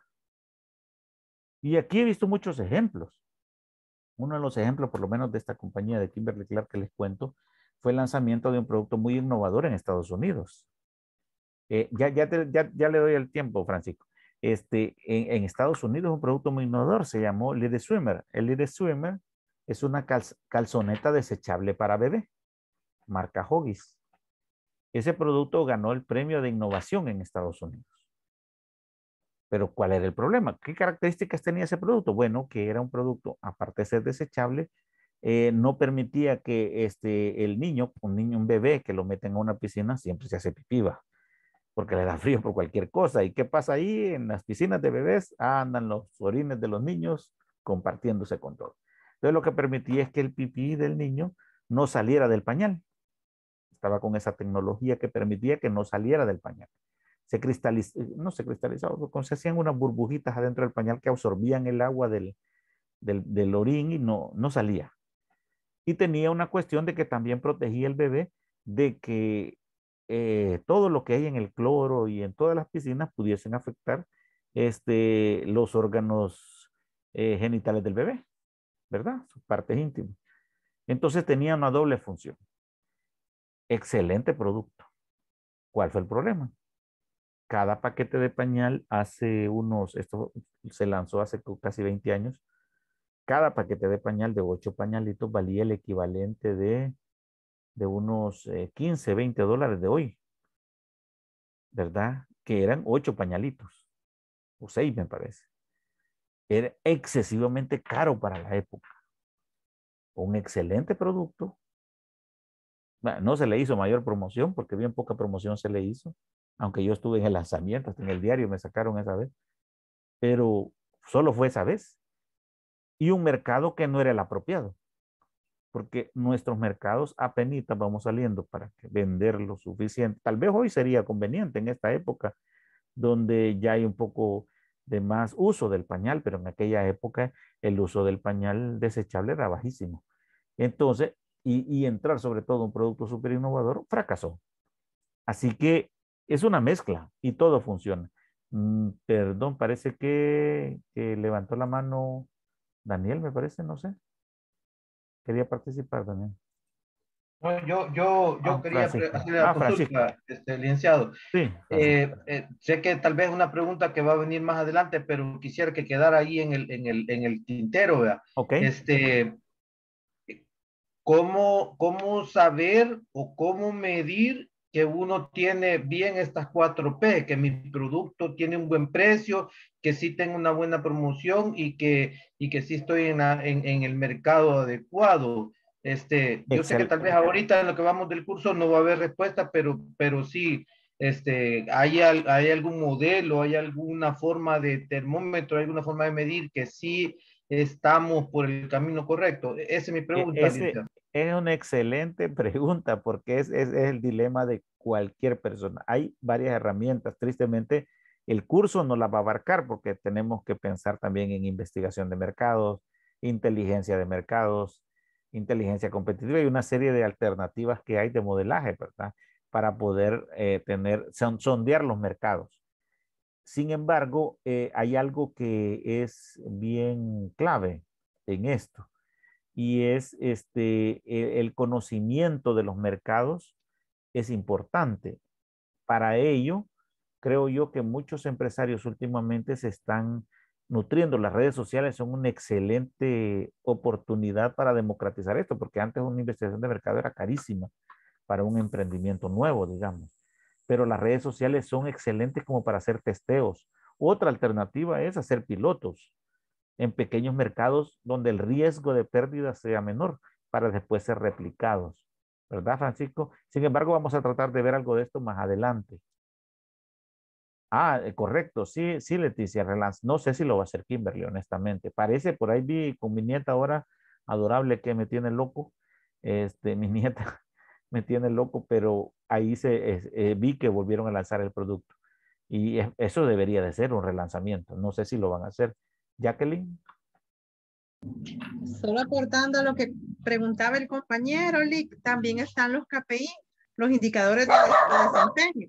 Y aquí he visto muchos ejemplos. Uno de los ejemplos, por lo menos de esta compañía de Kimberly Clark que les cuento, fue el lanzamiento de un producto muy innovador en Estados Unidos. Eh, ya, ya, ya le doy el tiempo, Francisco. Este, en, Estados Unidos un producto muy innovador, se llamó Little Swimmer. El Swimmer es una calzoneta desechable para bebé, marca Hoggies. Ese producto ganó el premio de innovación en Estados Unidos. Pero ¿cuál era el problema? ¿Qué características tenía ese producto? Bueno, que era un producto, aparte de ser desechable, eh, no permitía que este, el niño, un niño, un bebé que lo meten a una piscina, siempre se hace pipiva porque le da frío por cualquier cosa. ¿Y qué pasa ahí en las piscinas de bebés? andan los orines de los niños compartiéndose con todo. Entonces lo que permitía es que el pipí del niño no saliera del pañal. Estaba con esa tecnología que permitía que no saliera del pañal. Se cristalizaba, eh, no se cristalizaba, se hacían unas burbujitas adentro del pañal que absorbían el agua del, del, del orín y no, no salía. Y tenía una cuestión de que también protegía el bebé de que eh, todo lo que hay en el cloro y en todas las piscinas pudiesen afectar este, los órganos eh, genitales del bebé, ¿verdad? Sus partes íntimas. Entonces tenía una doble función. Excelente producto. ¿Cuál fue el problema? Cada paquete de pañal hace unos, esto se lanzó hace casi 20 años, cada paquete de pañal de 8 pañalitos valía el equivalente de de unos 15, eh, 20 dólares de hoy, ¿verdad? Que eran ocho pañalitos, o seis me parece. Era excesivamente caro para la época. Un excelente producto. No se le hizo mayor promoción, porque bien poca promoción se le hizo, aunque yo estuve en el lanzamiento, en el diario me sacaron esa vez, pero solo fue esa vez. Y un mercado que no era el apropiado porque nuestros mercados apenas vamos saliendo para vender lo suficiente. Tal vez hoy sería conveniente en esta época donde ya hay un poco de más uso del pañal, pero en aquella época el uso del pañal desechable era bajísimo. Entonces, y, entrar sobre todo un producto súper innovador fracasó. Así que es una mezcla y todo funciona. Mm, perdón, parece que levantó la mano Daniel, me parece, no sé quería participar también. yo, yo, ah, quería hacer la ah, consulta, este, licenciado. Eh, eh, sé que tal vez es una pregunta que va a venir más adelante, pero quisiera que quedara ahí en el, en el, tintero, Este, ¿cómo, ¿Cómo saber o cómo medir que uno tiene bien estas cuatro P, que mi producto tiene un buen precio, que sí tengo una buena promoción y que, y que sí estoy en, en, el mercado adecuado. Este, yo sé que tal vez ahorita en lo que vamos del curso no va a haber respuesta, pero, pero sí, este, hay, hay algún modelo, hay alguna forma de termómetro, hay alguna forma de medir que sí estamos por el camino correcto? E-, esa es mi e-, pregunta. es una excelente [LAUGHS] pregunta porque es, es, el dilema de cualquier persona. Hay varias herramientas. Tristemente, el curso no las va a abarcar porque tenemos que pensar también en investigación de mercados, inteligencia de mercados, inteligencia competitiva y una serie de alternativas que hay de modelaje, ¿verdad? Para poder eh, tener, sondear los mercados. Sin embargo, eh, hay algo que es bien clave en esto y es este, e-, el conocimiento de los mercados es importante. Para ello, creo yo que muchos empresarios últimamente se están nutriendo. Las redes sociales son una excelente oportunidad para democratizar esto, porque antes una investigación de mercado era carísima para un emprendimiento nuevo, digamos pero las redes sociales son excelentes como para hacer testeos. Otra alternativa es hacer pilotos en pequeños mercados donde el riesgo de pérdida sea menor para después ser replicados. ¿Verdad, Francisco? Sin embargo, vamos a tratar de ver algo de esto más adelante. Ah, eh, correcto, sí, sí, Leticia Relance. No sé si lo va a hacer Kimberly, honestamente. Parece, por ahí vi con mi nieta ahora, adorable que me tiene loco. Este, [LAUGHS] mi nieta me tiene loco, pero ahí se, eh, vi que volvieron a lanzar el producto. Y eso debería de ser un relanzamiento. No sé si lo van a hacer. Jacqueline. Solo aportando a lo que preguntaba el compañero, también están los KPI, los indicadores de, desempeño.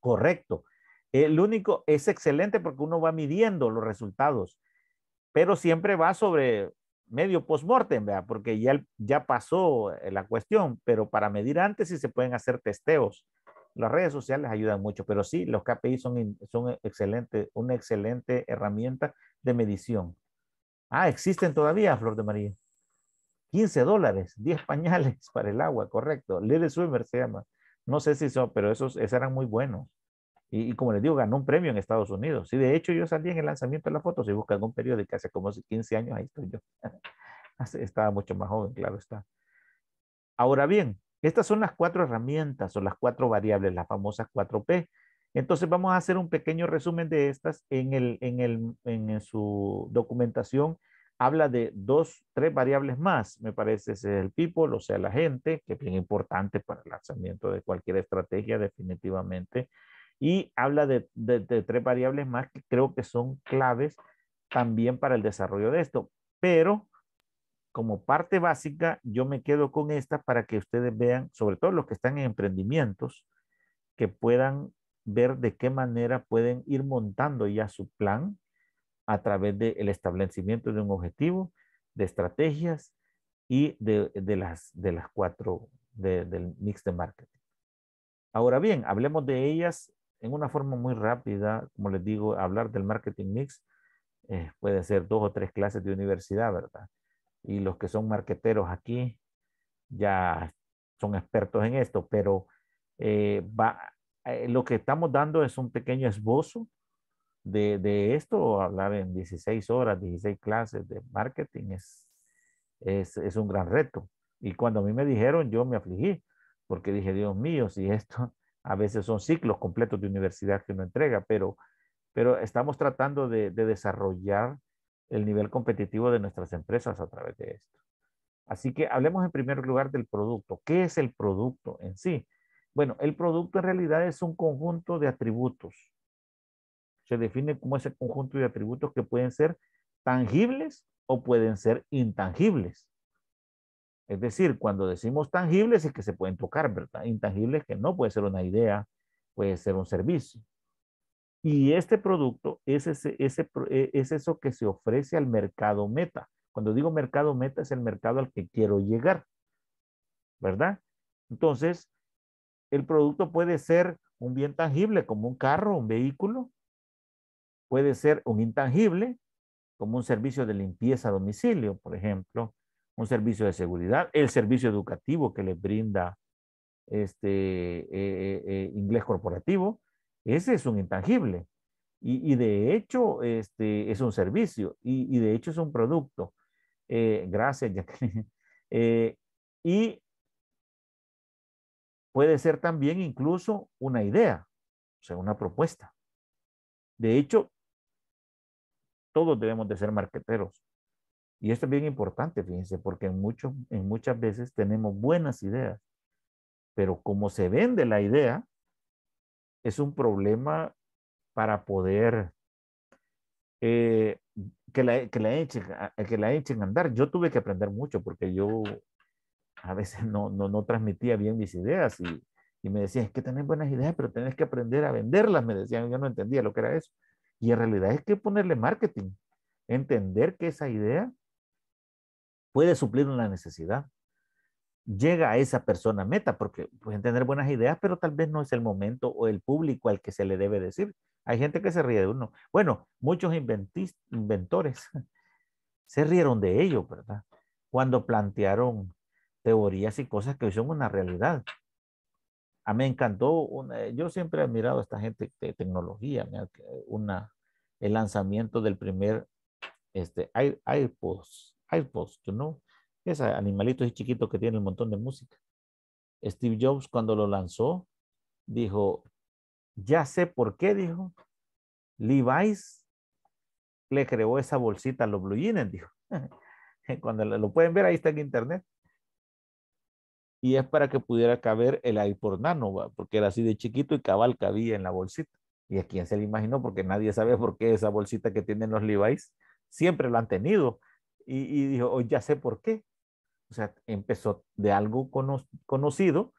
Correcto. El único es excelente porque uno va midiendo los resultados, pero siempre va sobre medio post-mortem, porque ya, ya pasó eh, la cuestión, pero para medir antes sí se pueden hacer testeos. Las redes sociales ayudan mucho, pero sí, los KPI son, son excelente, una excelente herramienta de medición. Ah, existen todavía, Flor de María. 15 dólares, 10 pañales [LAUGHS] para el agua, correcto. Little Swimmer se llama. No sé si son, pero esos, esos eran muy buenos. Y, como les digo, ganó un premio en Estados Unidos. Y de hecho yo salí en el lanzamiento de la foto, si buscan un periódico hace como 15 años, ahí estoy yo. [LAUGHS] Estaba mucho más joven, claro está. Ahora bien, estas son las cuatro herramientas o las cuatro variables, las famosas 4P. Entonces vamos a hacer un pequeño resumen de estas. En, el, en, el, en su documentación habla de dos, tres variables más, me parece, es el people, o sea, la gente, que es bien importante para el lanzamiento de cualquier estrategia definitivamente y habla de, tres variables más que creo que son claves también para el desarrollo de esto. Pero como parte básica, yo me quedo con esta para que ustedes vean, sobre todo los que están en emprendimientos, que puedan ver de qué manera pueden ir montando ya su plan a través del establecimiento de un objetivo, de estrategias y de, las, de las cuatro del mix de marketing. Ahora bien, hablemos de ellas en una forma muy rápida, como les digo, hablar del marketing mix eh, puede ser dos o tres clases de universidad, ¿verdad? Y los que son marqueteros aquí ya son expertos en esto, pero eh, va, eh, lo que estamos dando es un pequeño esbozo de, esto, hablar en 16 horas, 16 clases de marketing es, es, es un gran reto. Y cuando a mí me dijeron, yo me afligí, porque dije, Dios mío, si esto a veces son ciclos completos de universidad que uno entrega, pero, pero estamos tratando de, de desarrollar el nivel competitivo de nuestras empresas a través de esto. Así que hablemos en primer lugar del producto. ¿Qué es el producto en sí? Bueno, el producto en realidad es un conjunto de atributos. Se define como ese conjunto de atributos que pueden ser tangibles o pueden ser intangibles. Es decir, cuando decimos tangibles es que se pueden tocar, ¿verdad? Intangibles que no puede ser una idea, puede ser un servicio. Y este producto es, e, es eso que se ofrece al mercado meta. Cuando digo mercado meta es el mercado al que quiero llegar, ¿verdad? Entonces, el producto puede ser un bien tangible como un carro, un vehículo, puede ser un intangible como un servicio de limpieza a domicilio, por ejemplo, un servicio de seguridad, el servicio educativo que le brinda este eh, eh, eh, inglés corporativo, ese es un intangible. Y, de hecho este, es un servicio y, de hecho es un producto. gracias, Jacqueline. [LAUGHS] y puede ser también incluso una idea, o sea, una propuesta. De hecho, todos debemos de ser marqueteros. Y esto es bien importante, fíjense, porque en, en muchas veces tenemos buenas ideas, pero como se vende la idea, es un problema para poder eh, que, la, que, la echen, que la echen a andar. Yo tuve que aprender mucho porque yo a veces no, no, no transmitía bien mis ideas y, y me decían, es que tenés buenas ideas, pero tenés que aprender a venderlas, me decían, yo no entendía lo que era eso. Y en realidad es que ponerle marketing, entender que esa idea puede suplir una necesidad, llega a esa persona meta, porque pueden tener buenas ideas, pero tal vez no es el momento o el público al que se le debe decir. Hay gente que se ríe de uno. Bueno, muchos inventores [LAUGHS] se rieron de ello, ¿verdad? Cuando plantearon teorías y cosas que hoy son una realidad. A ah, mí me encantó, yo siempre he admirado a esta gente de tecnología, una, el lanzamiento del primer este, iPods, iPods, ¿no? know, animalitos y que tiene un montón de música. Steve Jobs cuando lo lanzó, dijo, ya sé por qué, dijo, Levi's le creó esa bolsita a los Blue Jeans, dijo. [LAUGHS] Cuando lo pueden ver, ahí está en internet. Y es para que pudiera caber el iPod Nano, porque era así de chiquito y cabal cabía en la bolsita. Y a quien se le imaginó, porque nadie sabe por qué esa bolsita que tienen los Levi's siempre lo han tenido y, dijo, ya sé por qué. O sea, empezó de algo conocido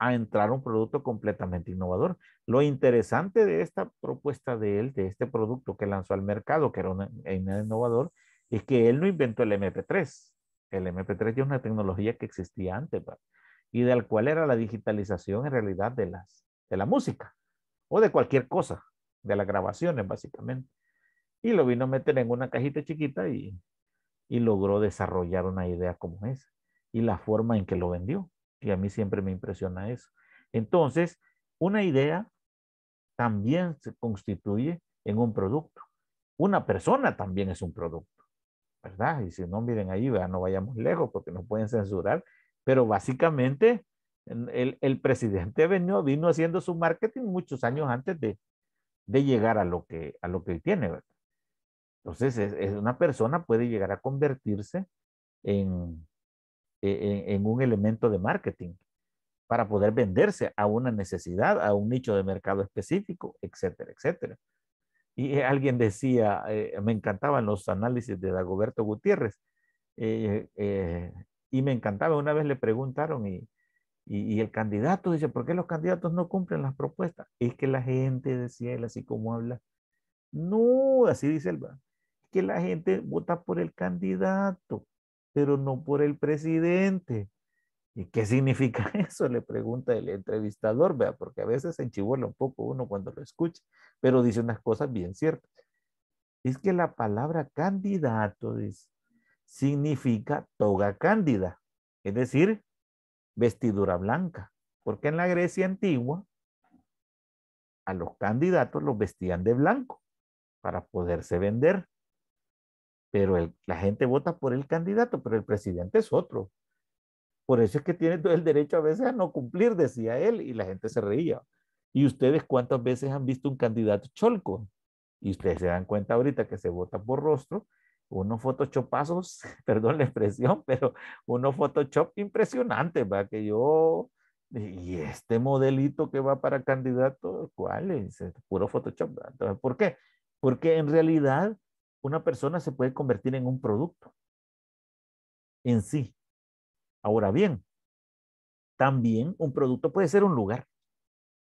a entrar un producto completamente innovador. Lo interesante de esta propuesta de él, de este producto que lanzó al mercado, que era un, innovador, es que él no inventó el MP3. El MP3 ya es una tecnología que existía antes ¿verdad? y del cual era la digitalización en realidad de, las, de la música o de cualquier cosa, de las grabaciones básicamente. Y lo vino a meter en una cajita chiquita y, y logró desarrollar una idea como esa y la forma en que lo vendió. Y a mí siempre me impresiona eso. Entonces, una idea también se constituye en un producto. Una persona también es un producto, ¿verdad? Y si no, miren ahí, no vayamos lejos porque nos pueden censurar, pero básicamente el, el presidente vino, vino haciendo su marketing muchos años antes de, de llegar a lo que, a lo que tiene, ¿verdad? Entonces, es, una persona puede llegar a convertirse en, e, e, en, un elemento de marketing para poder venderse a una necesidad, a un nicho de mercado específico, etcétera, etcétera. Y eh, alguien decía, eh, me encantaban los análisis de Dagoberto Gutiérrez, eh, y me encantaba, una vez le preguntaron, y, el candidato dice, ¿por qué los candidatos no cumplen las propuestas? Es que la gente, decía él, así como habla, no, así dice él, que la gente vota por el candidato, pero no por el presidente. ¿Y qué significa [LAUGHS] eso? Le pregunta el entrevistador, vea, porque a veces se enchivola un poco uno cuando lo escucha, pero dice unas cosas bien ciertas. Es que la palabra candidato significa toga cándida, es decir, vestidura blanca, porque en la Grecia antigua a los candidatos los vestían de blanco para poderse vender pero la gente vota por el candidato, pero el presidente es otro. Por eso es que tiene todo el derecho a veces a no cumplir, decía él, y la gente se reía. ¿Y ustedes cuántas veces han visto un candidato cholco? Y ustedes se dan cuenta ahorita que se vota por rostro, unos photoshopazos, [LAUGHS] perdón la expresión, pero unos photoshop impresionantes, va que yo y este modelito que va para candidato, ¿cuál es? Puro photoshop. ¿verdad? ¿por qué? Porque en realidad una persona se puede convertir en un producto en sí. Ahora bien, también un producto puede ser un lugar.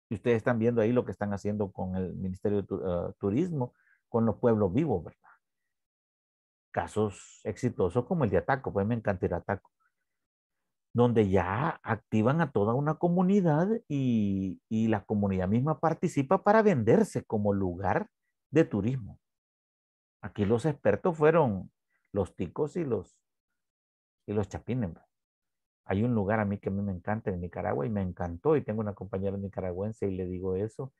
Y ustedes están viendo ahí lo que están haciendo con el Ministerio de eh, Turismo, con los pueblos vivos, ¿verdad? Casos exitosos como el de Ataco, pues me encanta el Ataco, donde ya activan a toda una comunidad y la comunidad misma participa para venderse como lugar de turismo. Aquí los expertos fueron los ticos y los, y los chapines. Pues. Hay un lugar a mí que a mí me encanta en Nicaragua y me encantó y tengo una compañera nicaragüense y le digo eso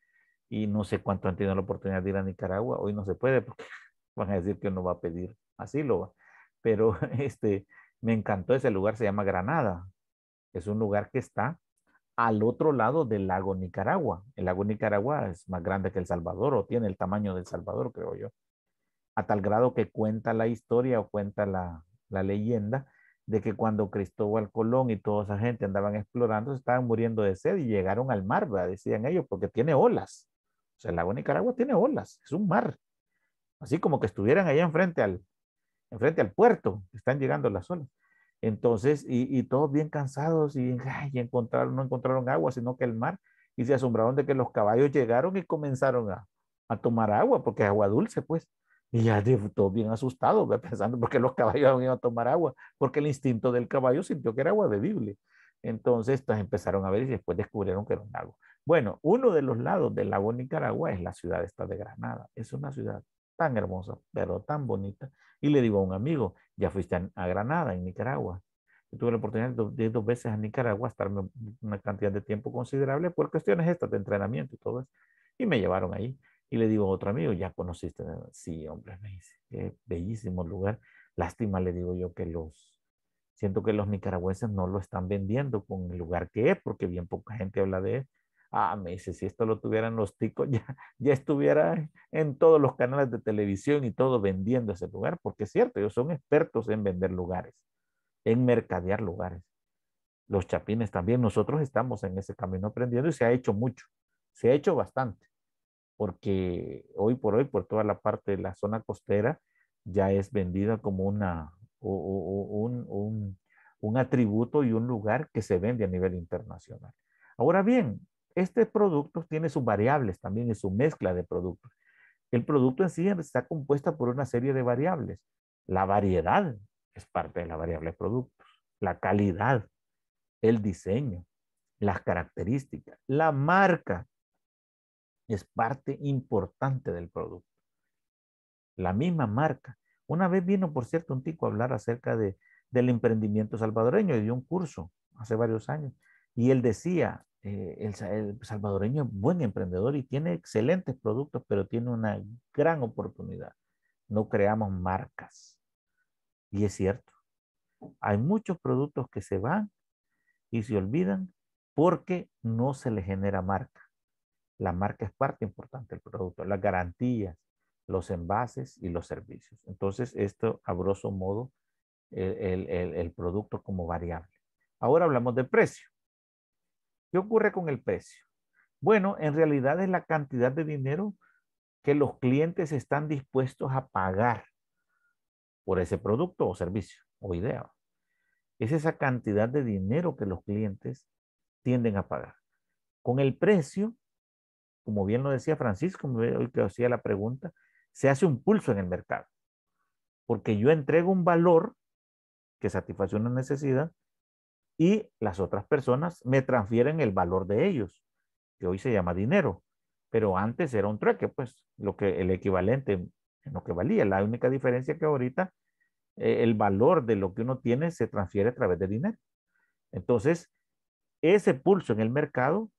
y no sé cuánto han tenido la oportunidad de ir a Nicaragua. Hoy no se puede porque [LAUGHS] van a decir que uno va a pedir asilo. Pero [LAUGHS] este, me encantó ese lugar, se llama Granada. Es un lugar que está al otro lado del lago Nicaragua. El lago Nicaragua es más grande que El Salvador o tiene el tamaño del Salvador, creo yo a tal grado que cuenta la historia o cuenta la, leyenda de que cuando Cristóbal Colón y toda esa gente andaban explorando, se estaban muriendo de sed y llegaron al mar, decían ellos, porque tiene olas. O sea, el lago Nicaragua tiene olas, es un mar. Así como que estuvieran allá enfrente al, enfrente al puerto, están llegando las olas. Entonces, y, todos bien cansados y, encontraron, no encontraron agua, sino que el mar, y se asombraron de que los caballos llegaron y comenzaron a, a tomar agua, porque es agua dulce, pues. Y ya todo bien asustado, [LAUGHS] pensando porque los caballos iban a tomar agua, porque el instinto del caballo sintió que era agua bebible. Entonces, pues empezaron a ver y después descubrieron que era un lago. Bueno, uno de los lados del lago Nicaragua es la ciudad esta de Granada. Es una ciudad tan hermosa, pero tan bonita. Y le digo a un amigo, ya fuiste a, Granada, en Nicaragua. tuve la oportunidad de ir dos veces a Nicaragua, estarme una cantidad de tiempo considerable por cuestiones estas de entrenamiento y todo eso. Y me llevaron ahí. Y le digo a otro amigo, ¿ya conociste? Sí, hombre, me dice, qué bellísimo lugar. Lástima, le digo yo, que los, siento que los nicaragüenses no lo están vendiendo con el lugar que es, porque bien poca gente habla de él. Ah, me dice, si esto lo tuvieran los ticos, [LAUGHS] ya, ya estuviera en todos los canales de televisión y todo vendiendo ese lugar, porque es cierto, ellos son expertos en vender lugares, en mercadear lugares. Los chapines también, nosotros estamos en ese camino aprendiendo y se ha hecho mucho, se ha hecho bastante porque hoy por hoy, por toda la parte de la zona costera, ya es vendida como una, o, un, un, atributo y un lugar que se vende a nivel internacional. Ahora bien, este producto tiene sus variables también y su mezcla de productos. El producto en sí está compuesta por una serie de variables. La variedad es parte de la variable de productos, la calidad, el diseño, las características, la marca, es parte importante del producto. La misma marca. Una vez vino, por cierto, un tico a hablar acerca de, del emprendimiento salvadoreño y dio un curso hace varios años. Y él decía, eh, el, salvadoreño es buen emprendedor y tiene excelentes productos, pero tiene una gran oportunidad. No creamos marcas. Y es cierto. Hay muchos productos que se van y se olvidan porque no se le genera marca. La marca es parte importante del producto, las garantías, los envases y los servicios. Entonces, esto a grosso modo, el, producto como variable. Ahora hablamos de precio. ¿Qué ocurre con el precio? Bueno, en realidad es la cantidad de dinero que los clientes están dispuestos a pagar por ese producto o servicio o idea. Es esa cantidad de dinero que los clientes tienden a pagar. Con el precio como bien lo decía Francisco, hoy que hacía la pregunta, se hace un pulso en el mercado. Porque yo entrego un valor que satisface una necesidad y las otras personas me transfieren el valor de ellos, que hoy se llama dinero. Pero antes era un trueque, pues, lo que el equivalente en lo que valía. La única diferencia que ahorita eh, el valor de lo que uno tiene se transfiere a través de dinero. Entonces, ese pulso en el mercado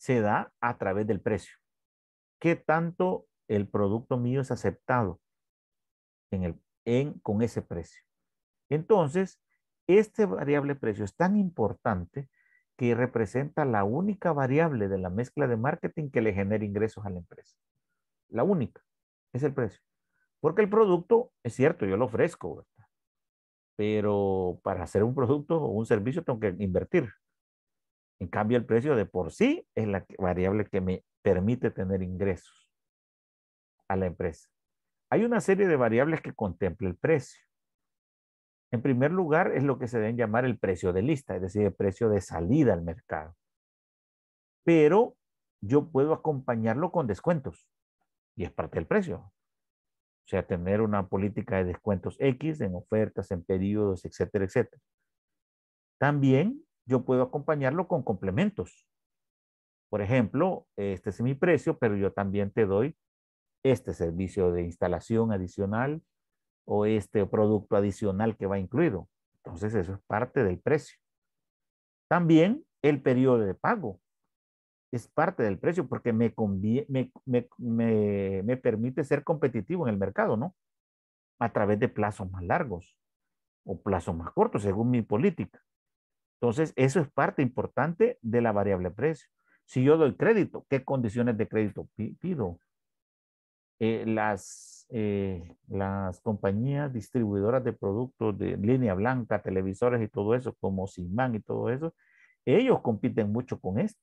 se da a través del precio. ¿Qué tanto el producto mío es aceptado en el, en, con ese precio? Entonces, este variable precio es tan importante que representa la única variable de la mezcla de marketing que le genera ingresos a la empresa. La única es el precio. Porque el producto, es cierto, yo lo ofrezco, pero para hacer un producto o un servicio tengo que invertir. En cambio, el precio de por sí es la variable que me permite tener ingresos a la empresa. Hay una serie de variables que contempla el precio. En primer lugar, es lo que se deben llamar el precio de lista, es decir, el precio de salida al mercado. Pero yo puedo acompañarlo con descuentos y es parte del precio. O sea, tener una política de descuentos X en ofertas, en periodos, etcétera, etcétera. También yo puedo acompañarlo con complementos. Por ejemplo, este es mi precio, pero yo también te doy este servicio de instalación adicional o este producto adicional que va incluido. Entonces, eso es parte del precio. También el periodo de pago es parte del precio porque me, permite ser competitivo en el mercado, ¿no? A través de plazos más largos o plazos más cortos, según mi política. Entonces, eso es parte importante de la variable precio. Si yo doy crédito, ¿qué condiciones de crédito pido? Eh, las, eh, las compañías distribuidoras de productos de línea blanca, televisores y todo eso, como Simán y todo eso, ellos compiten mucho con esto,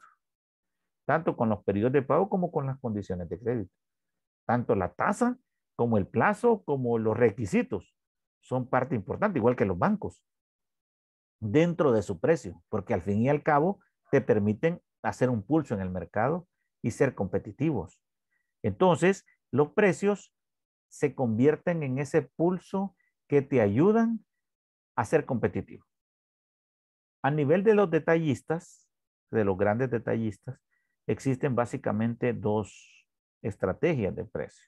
tanto con los periodos de pago como con las condiciones de crédito. Tanto la tasa como el plazo, como los requisitos son parte importante, igual que los bancos dentro de su precio, porque al fin y al cabo te permiten hacer un pulso en el mercado y ser competitivos. Entonces, los precios se convierten en ese pulso que te ayudan a ser competitivo. A nivel de los detallistas, de los grandes detallistas, existen básicamente dos estrategias de precio.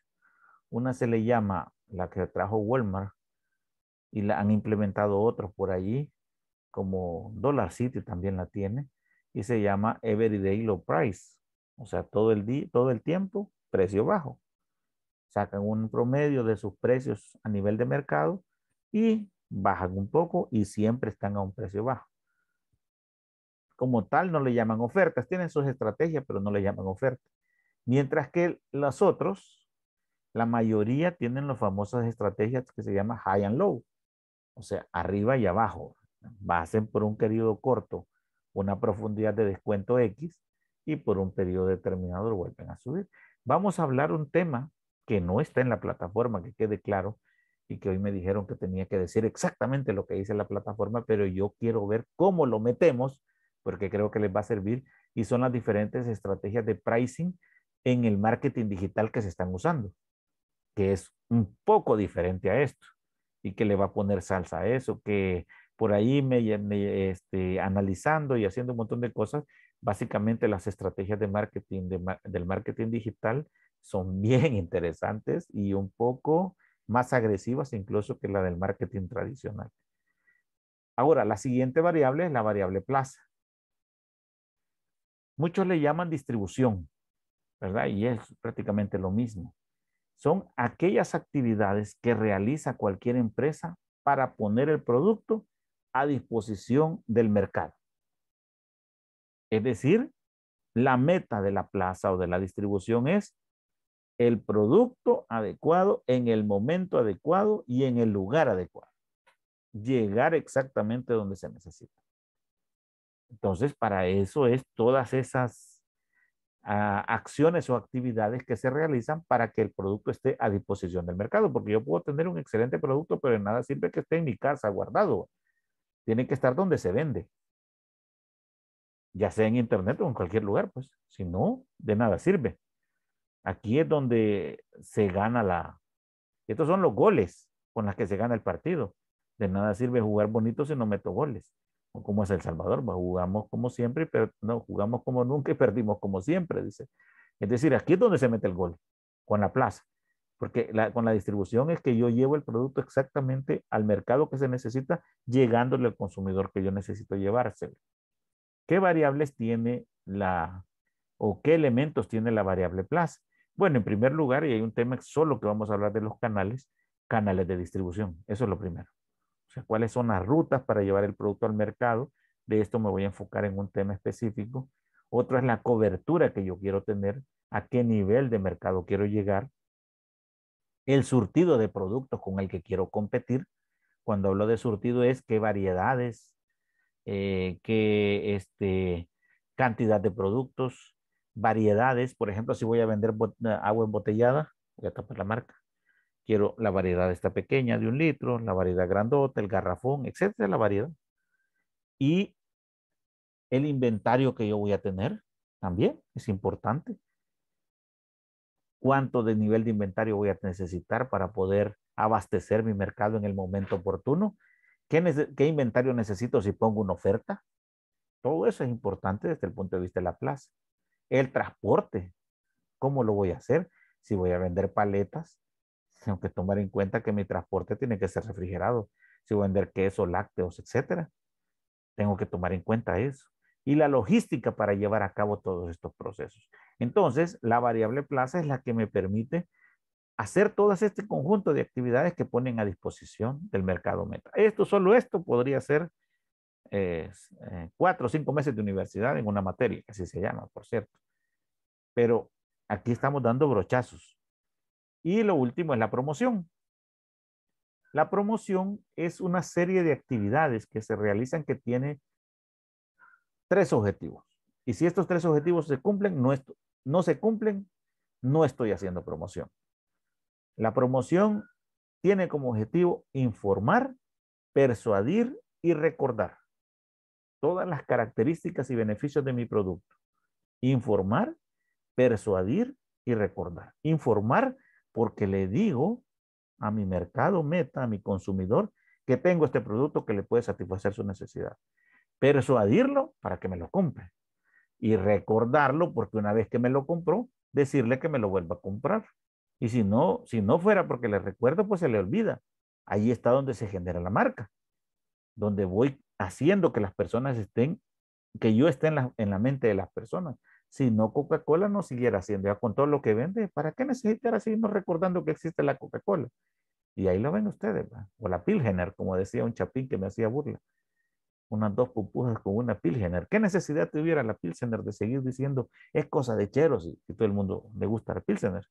Una se le llama la que trajo Walmart y la han implementado otros por allí, como Dollar City también la tiene, y se llama Everyday Low Price. O sea, todo el, día, todo el tiempo, precio bajo. Sacan un promedio de sus precios a nivel de mercado y bajan un poco y siempre están a un precio bajo. Como tal, no le llaman ofertas. Tienen sus estrategias, pero no le llaman ofertas. Mientras que las otros, la mayoría tienen las famosas estrategias que se llama high and low. O sea, arriba y abajo hacen por un periodo corto una profundidad de descuento X y por un periodo determinado lo vuelven a subir. Vamos a hablar un tema que no está en la plataforma, que quede claro, y que hoy me dijeron que tenía que decir exactamente lo que dice la plataforma, pero yo quiero ver cómo lo metemos, porque creo que les va a servir, y son las diferentes estrategias de pricing en el marketing digital que se están usando, que es un poco diferente a esto, y que le va a poner salsa a eso, que por ahí me, este, analizando y haciendo un montón de cosas, básicamente las estrategias de marketing, del marketing digital, son [LAUGHS] bien interesantes y un poco más agresivas incluso que la del marketing tradicional. Ahora, la siguiente variable es la variable plaza. Muchos le llaman distribución, ¿verdad? Y es prácticamente lo mismo. Son aquellas actividades que realiza cualquier empresa para poner el producto a disposición del mercado. Es decir, la meta de la plaza o de la distribución es el producto adecuado en el momento adecuado y en el lugar adecuado. Llegar exactamente donde se necesita. Entonces, para eso es todas esas ah, acciones o actividades que se realizan para que el producto esté a disposición del mercado, porque yo puedo tener un excelente producto, pero en nada sirve que esté en mi casa guardado. Tiene que estar donde se vende. Ya sea en internet o en cualquier lugar, pues. Si no, de nada sirve. Aquí es donde se gana la... Estos son los goles con los que se gana el partido. De nada sirve jugar bonito si no meto goles. O como es El Salvador, pues, jugamos como siempre, pero no, jugamos como nunca y [LAUGHS] perdimos como siempre, dice. Es decir, aquí es donde se mete el gol, con la plaza. Porque con la distribución es que yo llevo el producto exactamente al mercado que se necesita, llegándole al consumidor que yo necesito llevárselo. ¿Qué variables tiene la, o qué elementos tiene la variable plaza? Bueno, en primer lugar, y hay un tema solo que vamos a hablar de los canales, canales de distribución. Eso es lo primero. O sea, cuáles son las rutas para llevar el producto al mercado. De esto me voy a enfocar en un tema específico. Otra es la cobertura que yo quiero tener, a qué nivel de mercado quiero llegar el surtido de productos con el que quiero competir. Cuando hablo de surtido es qué variedades, eh, qué este, cantidad de productos, variedades. Por ejemplo, si voy a vender eh, agua embotellada, voy a tapar la marca. Quiero la variedad esta pequeña de un litro, la variedad grandota, el garrafón, etcétera, la variedad. Y el inventario que yo voy a tener también es importante cuánto de nivel de inventario voy a necesitar para poder abastecer mi mercado en el momento oportuno, qué, qué inventario necesito si pongo una oferta. Todo eso es importante desde el punto de vista de la plaza. El transporte, ¿cómo lo voy a hacer? Si voy a vender paletas, tengo que tomar en cuenta que mi transporte tiene que ser refrigerado. Si voy a vender queso, lácteos, etcétera, tengo que tomar en cuenta eso. Y la logística para llevar a cabo todos estos procesos. Entonces, la variable plaza es la que me permite hacer todo este conjunto de actividades que ponen a disposición del mercado meta. Esto, solo esto podría ser eh, eh, cuatro o cinco meses de universidad en una materia, que así se llama, por cierto. Pero aquí estamos dando brochazos. Y lo último es la promoción. La promoción es una serie de actividades que se realizan que tiene tres objetivos. Y si estos tres objetivos se cumplen, no, no se cumplen, no estoy haciendo promoción. La promoción tiene como objetivo informar, persuadir y recordar todas las características y beneficios de mi producto. Informar, persuadir y recordar. Informar porque le digo a mi mercado meta, a mi consumidor, que tengo este producto que le puede satisfacer su necesidad. Persuadirlo para que me lo compre y recordarlo porque una vez que me lo compró, decirle que me lo vuelva a comprar. Y si no, si no fuera porque le recuerdo, pues se le olvida. Ahí está donde se genera la marca, donde voy haciendo que las personas estén, que yo esté en la, mente de las personas. Si no, Coca-Cola no siguiera haciendo ya con todo lo que vende, ¿para qué necesitará seguirnos recordando que existe la Coca-Cola? Y ahí lo ven ustedes, o la Pilgener, como decía un chapín que me hacía burla unas dos pupujas con una Pilsener. ¿Qué necesidad tuviera la Pilsener de seguir diciendo es cosa de cheros y todo el mundo le gusta la Pilsener?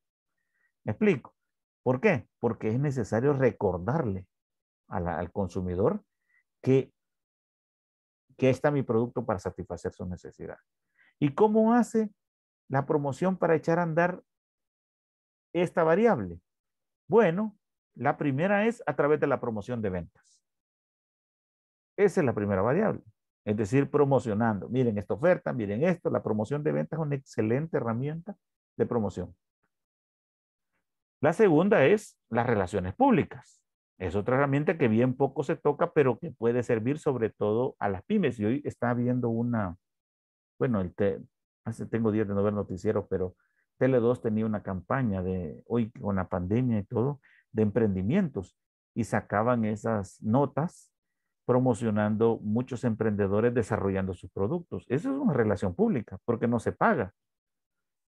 Me explico. ¿Por qué? Porque es necesario recordarle al consumidor que, que está mi producto para satisfacer su necesidad. ¿Y cómo hace la promoción para echar a andar esta variable? Bueno, la primera es a través de la promoción de ventas. Esa es la primera variable. Es decir, promocionando. Miren esta oferta, miren esto. La promoción de ventas es una excelente herramienta de promoción. La segunda es las relaciones públicas. Es otra herramienta que bien poco se toca, pero que puede servir sobre todo a las pymes. Y hoy está viendo una, bueno, hace, tengo días de no ver noticieros, pero Tele2 tenía una campaña de hoy con la pandemia y todo, de emprendimientos. Y sacaban esas notas promocionando muchos emprendedores desarrollando sus productos. Eso es una relación pública porque no se paga.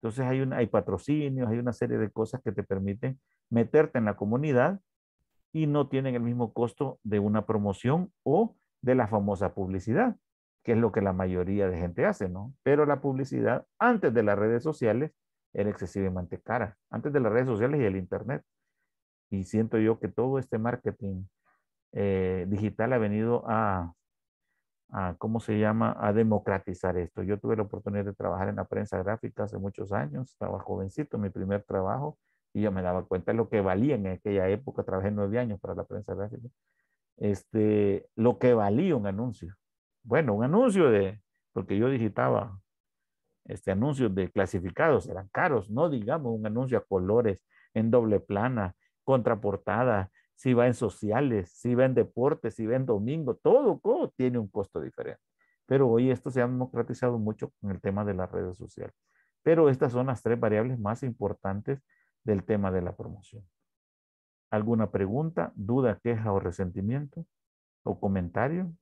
Entonces hay, un, hay patrocinios, hay una serie de cosas que te permiten meterte en la comunidad y no tienen el mismo costo de una promoción o de la famosa publicidad, que es lo que la mayoría de gente hace, ¿no? Pero la publicidad antes de las redes sociales era excesivamente cara, antes de las redes sociales y el Internet. Y siento yo que todo este marketing eh, digital ha venido a, ¿cómo se llama?, a democratizar esto. Yo tuve la oportunidad de trabajar en la prensa gráfica hace muchos años, estaba jovencito, mi primer trabajo, y yo me daba cuenta de lo que valía en aquella época, trabajé nueve años para la prensa gráfica, este, lo que valía un anuncio. Bueno, un anuncio de, porque yo digitaba este, anuncios de clasificados, eran caros, no digamos un anuncio a colores, en doble plana, contraportada, si va en sociales, si va en deportes, si va en domingo, todo, todo tiene un costo diferente. Pero hoy esto se ha democratizado mucho con el tema de las redes sociales. Pero estas son las tres variables más importantes del tema de la promoción. ¿Alguna pregunta, duda, queja o resentimiento o comentario?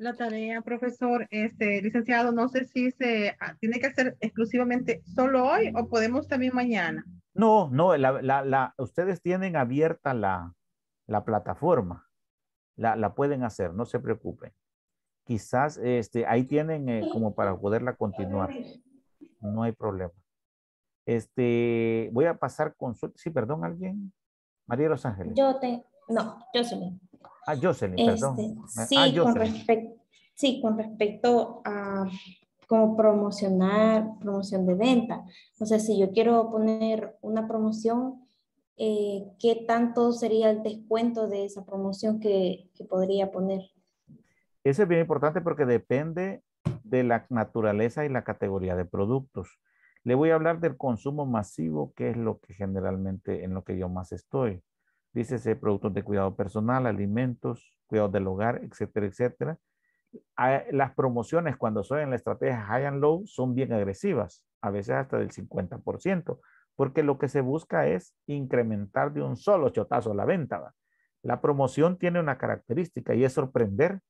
La tarea, profesor, este, licenciado, no sé si se ah, tiene que hacer exclusivamente solo hoy o podemos también mañana. No, no, la, la, ustedes tienen abierta la, la plataforma. La, la, pueden hacer, no se preocupen. Quizás este, ahí tienen eh, como para poderla continuar. No hay problema. Este, voy a pasar consulta. Sí, perdón, ¿alguien? María Los Ángeles. Yo te, no, yo soy. Ah, Jocelyn, perdón. Este, ah, ah, sí, Con respecto a cómo promocionar, promoción de venta. O sea, si yo quiero poner una promoción, eh, ¿qué tanto sería el descuento de esa promoción que, que podría poner? Eso es bien importante porque depende de la naturaleza y la categoría de productos. Le voy a hablar del consumo masivo, que es lo que generalmente en lo que yo más estoy dícese productos de cuidado personal, alimentos, cuidados del hogar, etcétera, etcétera. Ah, las promociones cuando son en la estrategia high and low son bien agresivas, a veces hasta del 50%, porque lo que se busca es incrementar de un solo chotazo la venta. La promoción tiene una característica y es sorprender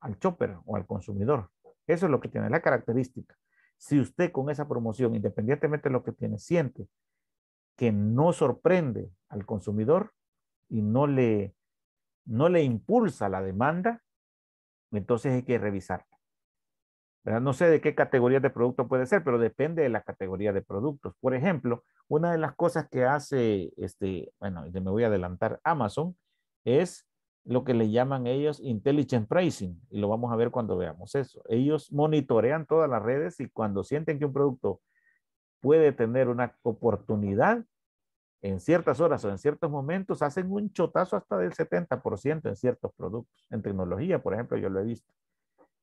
al chopper o al consumidor. Eso es lo que tiene la característica. Si usted con esa promoción, independientemente de lo que tiene, siente que no sorprende al consumidor y no le, no le impulsa la demanda, entonces hay que revisarla. No sé de qué categoría de producto puede ser, pero depende de la categoría de productos. Por ejemplo, una de las cosas que hace, este, bueno, me voy a adelantar, Amazon, es lo que le llaman ellos intelligent pricing, y lo vamos a ver cuando veamos eso. Ellos monitorean todas las redes y cuando sienten que un producto puede tener una oportunidad en ciertas horas o en ciertos momentos, hacen un chotazo hasta del 70% en ciertos productos. En tecnología, por ejemplo, yo lo he visto.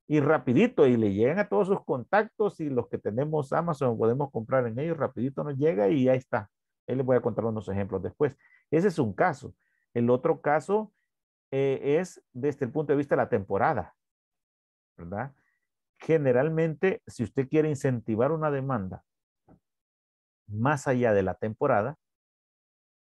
Y rapidito, y le llegan a todos sus contactos y los que tenemos Amazon podemos comprar en ellos, rapidito nos llega y ahí está. Él les voy a contar unos ejemplos después. Ese es un caso. El otro caso eh, es desde el punto de vista de la temporada, ¿verdad? Generalmente, si usted quiere incentivar una demanda más allá de la temporada,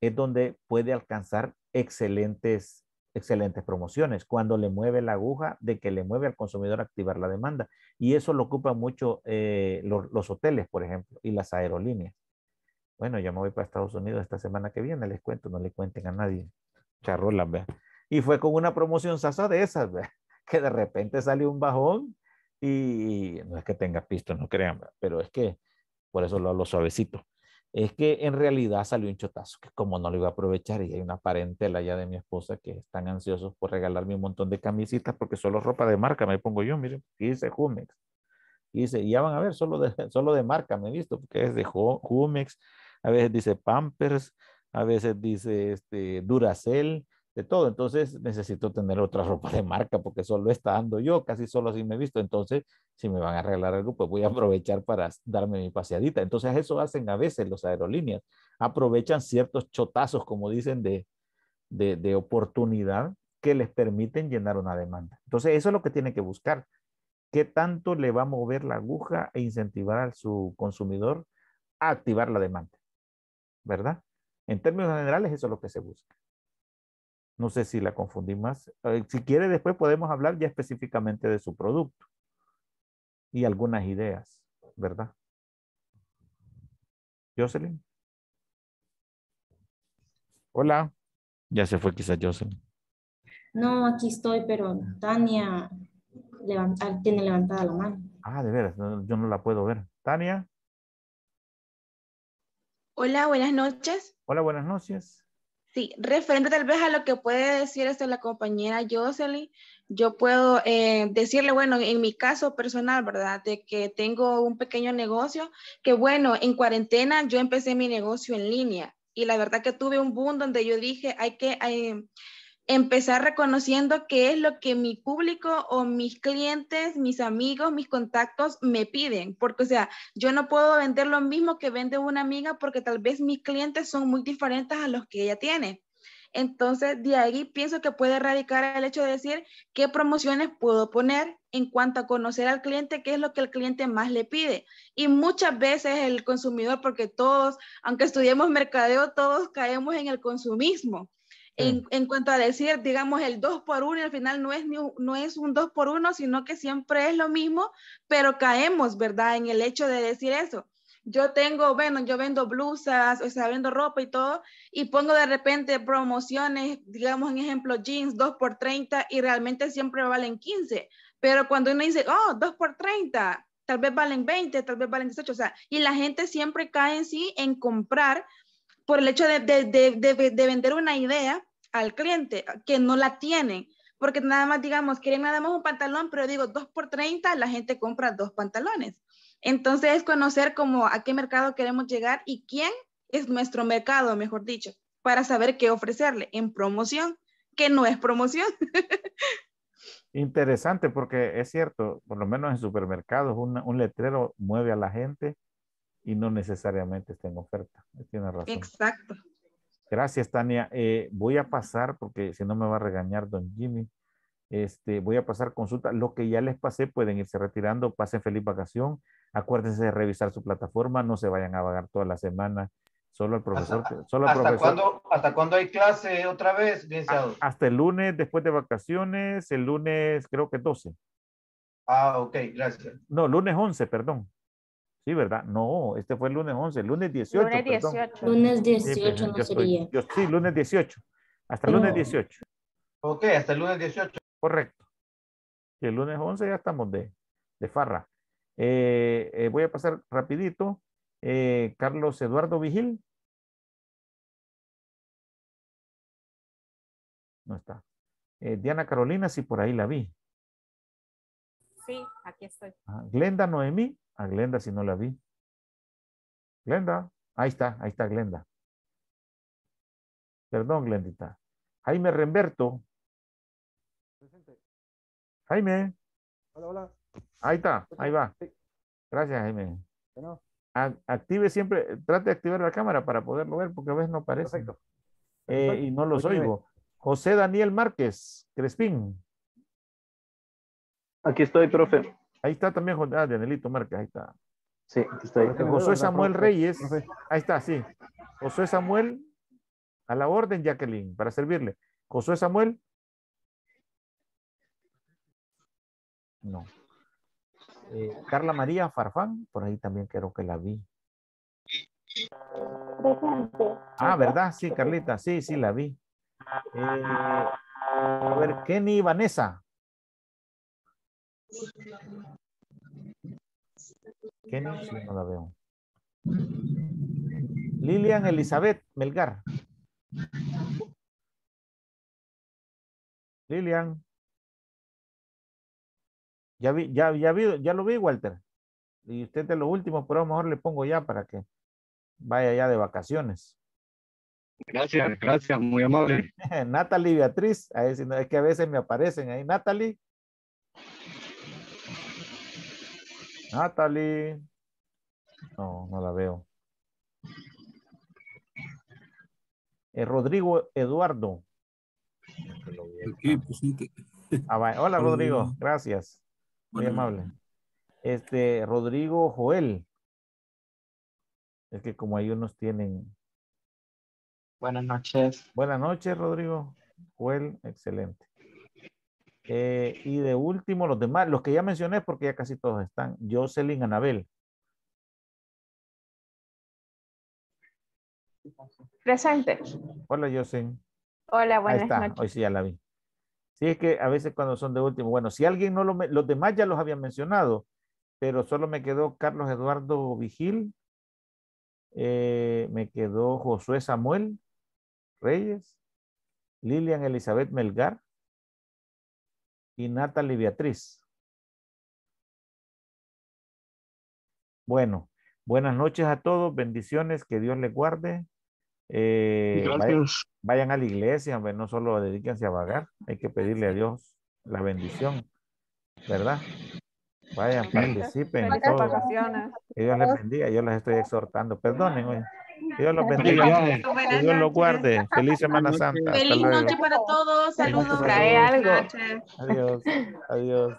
es donde puede alcanzar excelentes, excelentes promociones, cuando le mueve la aguja de que le mueve al consumidor a activar la demanda. Y eso lo ocupa mucho eh, los, hoteles, por ejemplo, y las aerolíneas. Bueno, yo me voy para Estados Unidos esta semana que viene, les cuento, no le cuenten a nadie. Charrolas, ve Y fue con una promoción sasa de esas, [LAUGHS] que de repente salió un bajón y no es que tenga pisto, no crean, pero es que por eso lo hablo suavecito es que en realidad salió un chotazo, que como no lo iba a aprovechar, y hay una parentela ya de mi esposa que están ansiosos por regalarme un montón de camisitas, porque solo ropa de marca me pongo yo, miren, dice Jumex, y dice, ya van a ver, solo de, [LAUGHS] solo de marca me he visto, porque es de Jumex, a veces dice Pampers, a veces dice este, Duracell, de todo. Entonces necesito tener otra [LAUGHS] ropa de marca porque solo está dando yo, casi solo así me he visto. Entonces, si me van a arreglar algo, pues voy a aprovechar para darme mi paseadita. Entonces, eso hacen a veces los aerolíneas. Aprovechan ciertos chotazos, como dicen, de, de oportunidad que les permiten llenar una demanda. Entonces, eso es lo que tienen que buscar. ¿Qué tanto le va a mover la aguja e incentivar a su consumidor a activar la demanda? ¿Verdad? En términos generales, eso es lo que se busca. No sé si la confundí más. Eh, si quiere, después podemos hablar ya específicamente de su producto y algunas ideas, ¿verdad? Jocelyn. Hola. Ya se fue quizás Jocelyn. No, aquí estoy, pero Tania tiene levantada la mano. Ah, de veras, yo no la puedo ver. Tania. Hola, buenas noches. Hola, buenas noches. Sí, referente tal vez a lo que puede decir esta la compañera Jocelyn, yo puedo eh, decirle, bueno, en mi caso personal, ¿verdad? De que tengo un pequeño negocio, que bueno, en cuarentena yo empecé mi negocio en línea y la verdad que tuve un boom donde yo dije, hay que empezar reconociendo qué es lo que mi público o mis clientes, mis amigos, mis contactos me piden, porque o sea, yo no puedo vender lo mismo que vende una amiga porque tal vez mis clientes son muy diferentes a los que ella tiene. Entonces, de ahí pienso que puede radicar el hecho de decir qué promociones puedo poner en cuanto a conocer al cliente, qué es lo que el cliente más le pide. Y muchas veces el consumidor, porque todos, aunque estudiemos mercadeo, todos caemos en el consumismo. En, cuanto a decir, digamos, el 2 por 1 al final no es, no es un 2 por 1, sino que siempre es lo mismo, pero caemos, ¿verdad? En el hecho de decir eso. Yo tengo, bueno, yo vendo blusas, o sea, vendo ropa y todo, y pongo de repente promociones, digamos, en ejemplo, jeans 2 por 30 y realmente siempre valen 15, pero cuando uno dice, oh, 2 por 30, tal vez valen 20, tal vez valen 18, o sea, y la gente siempre cae en sí en comprar por el hecho de, vender una idea al cliente que no la tiene, Porque nada más, digamos, quieren nada más un pantalón, pero digo, dos por 30, la gente compra dos pantalones. Entonces, es conocer como a qué mercado queremos llegar y quién es nuestro mercado, mejor dicho, para saber qué ofrecerle en promoción, que no es promoción. [LAUGHS] Interesante, porque es cierto, por lo menos en supermercados, un, un letrero mueve a la gente y no necesariamente está en oferta. Tiene razón. Exacto. Gracias, Tania. Eh, voy a pasar, porque si no me va a regañar don Jimmy, este, voy a pasar consulta. Lo que ya les pasé, pueden irse retirando, pasen feliz vacación. Acuérdense de revisar su plataforma, no se vayan a vagar toda la semana. Solo al profesor. ¿Hasta, solo ¿hasta, cuándo, ¿hasta hay clase otra vez, ah, Hasta el lunes, después de vacaciones, el lunes creo que 12. Ah, ok, gracias. No, lunes 11, perdón. Sí, ¿verdad? No, este fue el lunes 11, el lunes 18. Lunes 18. Lunes 18 pues, no sería. sí, lunes 18. Hasta el lunes 18. Ok, hasta el lunes 18. Correcto. Y el lunes 11 ya estamos de, farra. Eh, eh, voy a pasar rapidito. Eh, Carlos Eduardo Vigil. No está. Diana Carolina, si por ahí la vi. Sí, aquí estoy. Ah, Glenda Noemí a Glenda si no la vi. Glenda, ahí está, ahí está Glenda. Perdón, Glendita. Jaime Remberto. Jaime. Hola, hola. Ahí está, ahí va. Gracias, Jaime. Active siempre, trate de activar la cámara para poderlo ver, porque a veces no aparece. Eh, y no los oigo. José Daniel Márquez, Crespín. Aquí estoy, profe. Ahí está también, ah, de Márquez, ahí está. Sí, Samuel Reyes, ahí está, sí. José Samuel, a la orden, Jacqueline, para servirle. José Samuel. No. Eh, Carla María Farfán, por ahí también creo que la vi. Ah, ¿verdad? Sí, Carlita, sí, sí, la vi. Eh, a ver, Kenny y Vanessa no la veo. [LAUGHS] Lilian Elizabeth Melgar. Lilian. Ya ya, ya lo vi, Walter. Y usted es lo último pero a lo mejor le pongo ya para que vaya ya de vacaciones. Gracias, gracias, muy amable. [LAUGHS] Natalie Beatriz, es que a veces me aparecen ahí. Natalie. Natalie. No, no la veo. Eh, Rodrigo Eduardo. Pues, ah, Hola, Rodrigo. Gracias. Muy amable. Este, Rodrigo Joel. Es que como ellos nos tienen. Buenas noches. Buenas noches, Rodrigo. Joel, excelente. Eh, y de último, los demás, los que ya mencioné, porque ya casi todos están. Jocelyn Anabel. Presente. Hola, Jocelyn. Hola, buenas tardes Hoy sí ya la vi. Sí, es que a veces cuando son de último, bueno, si alguien no lo, los demás ya los habían mencionado, pero solo me quedó Carlos Eduardo Vigil, eh, me quedó Josué Samuel Reyes, Lilian Elizabeth Melgar, y Natalie Beatriz. Bueno, buenas noches a todos, bendiciones, que Dios les guarde. Eh, vayan, a la iglesia, no solo dedíquense a vagar, hay que pedirle a Dios la bendición, ¿verdad? Vayan, participen. Que Dios les bendiga, yo les estoy exhortando. Perdonen, oye. Dios los bendiga. Dios los guarde. Feliz Semana Santa. Feliz noche para todos. Saludos. Trae algo. Adiós. Adiós.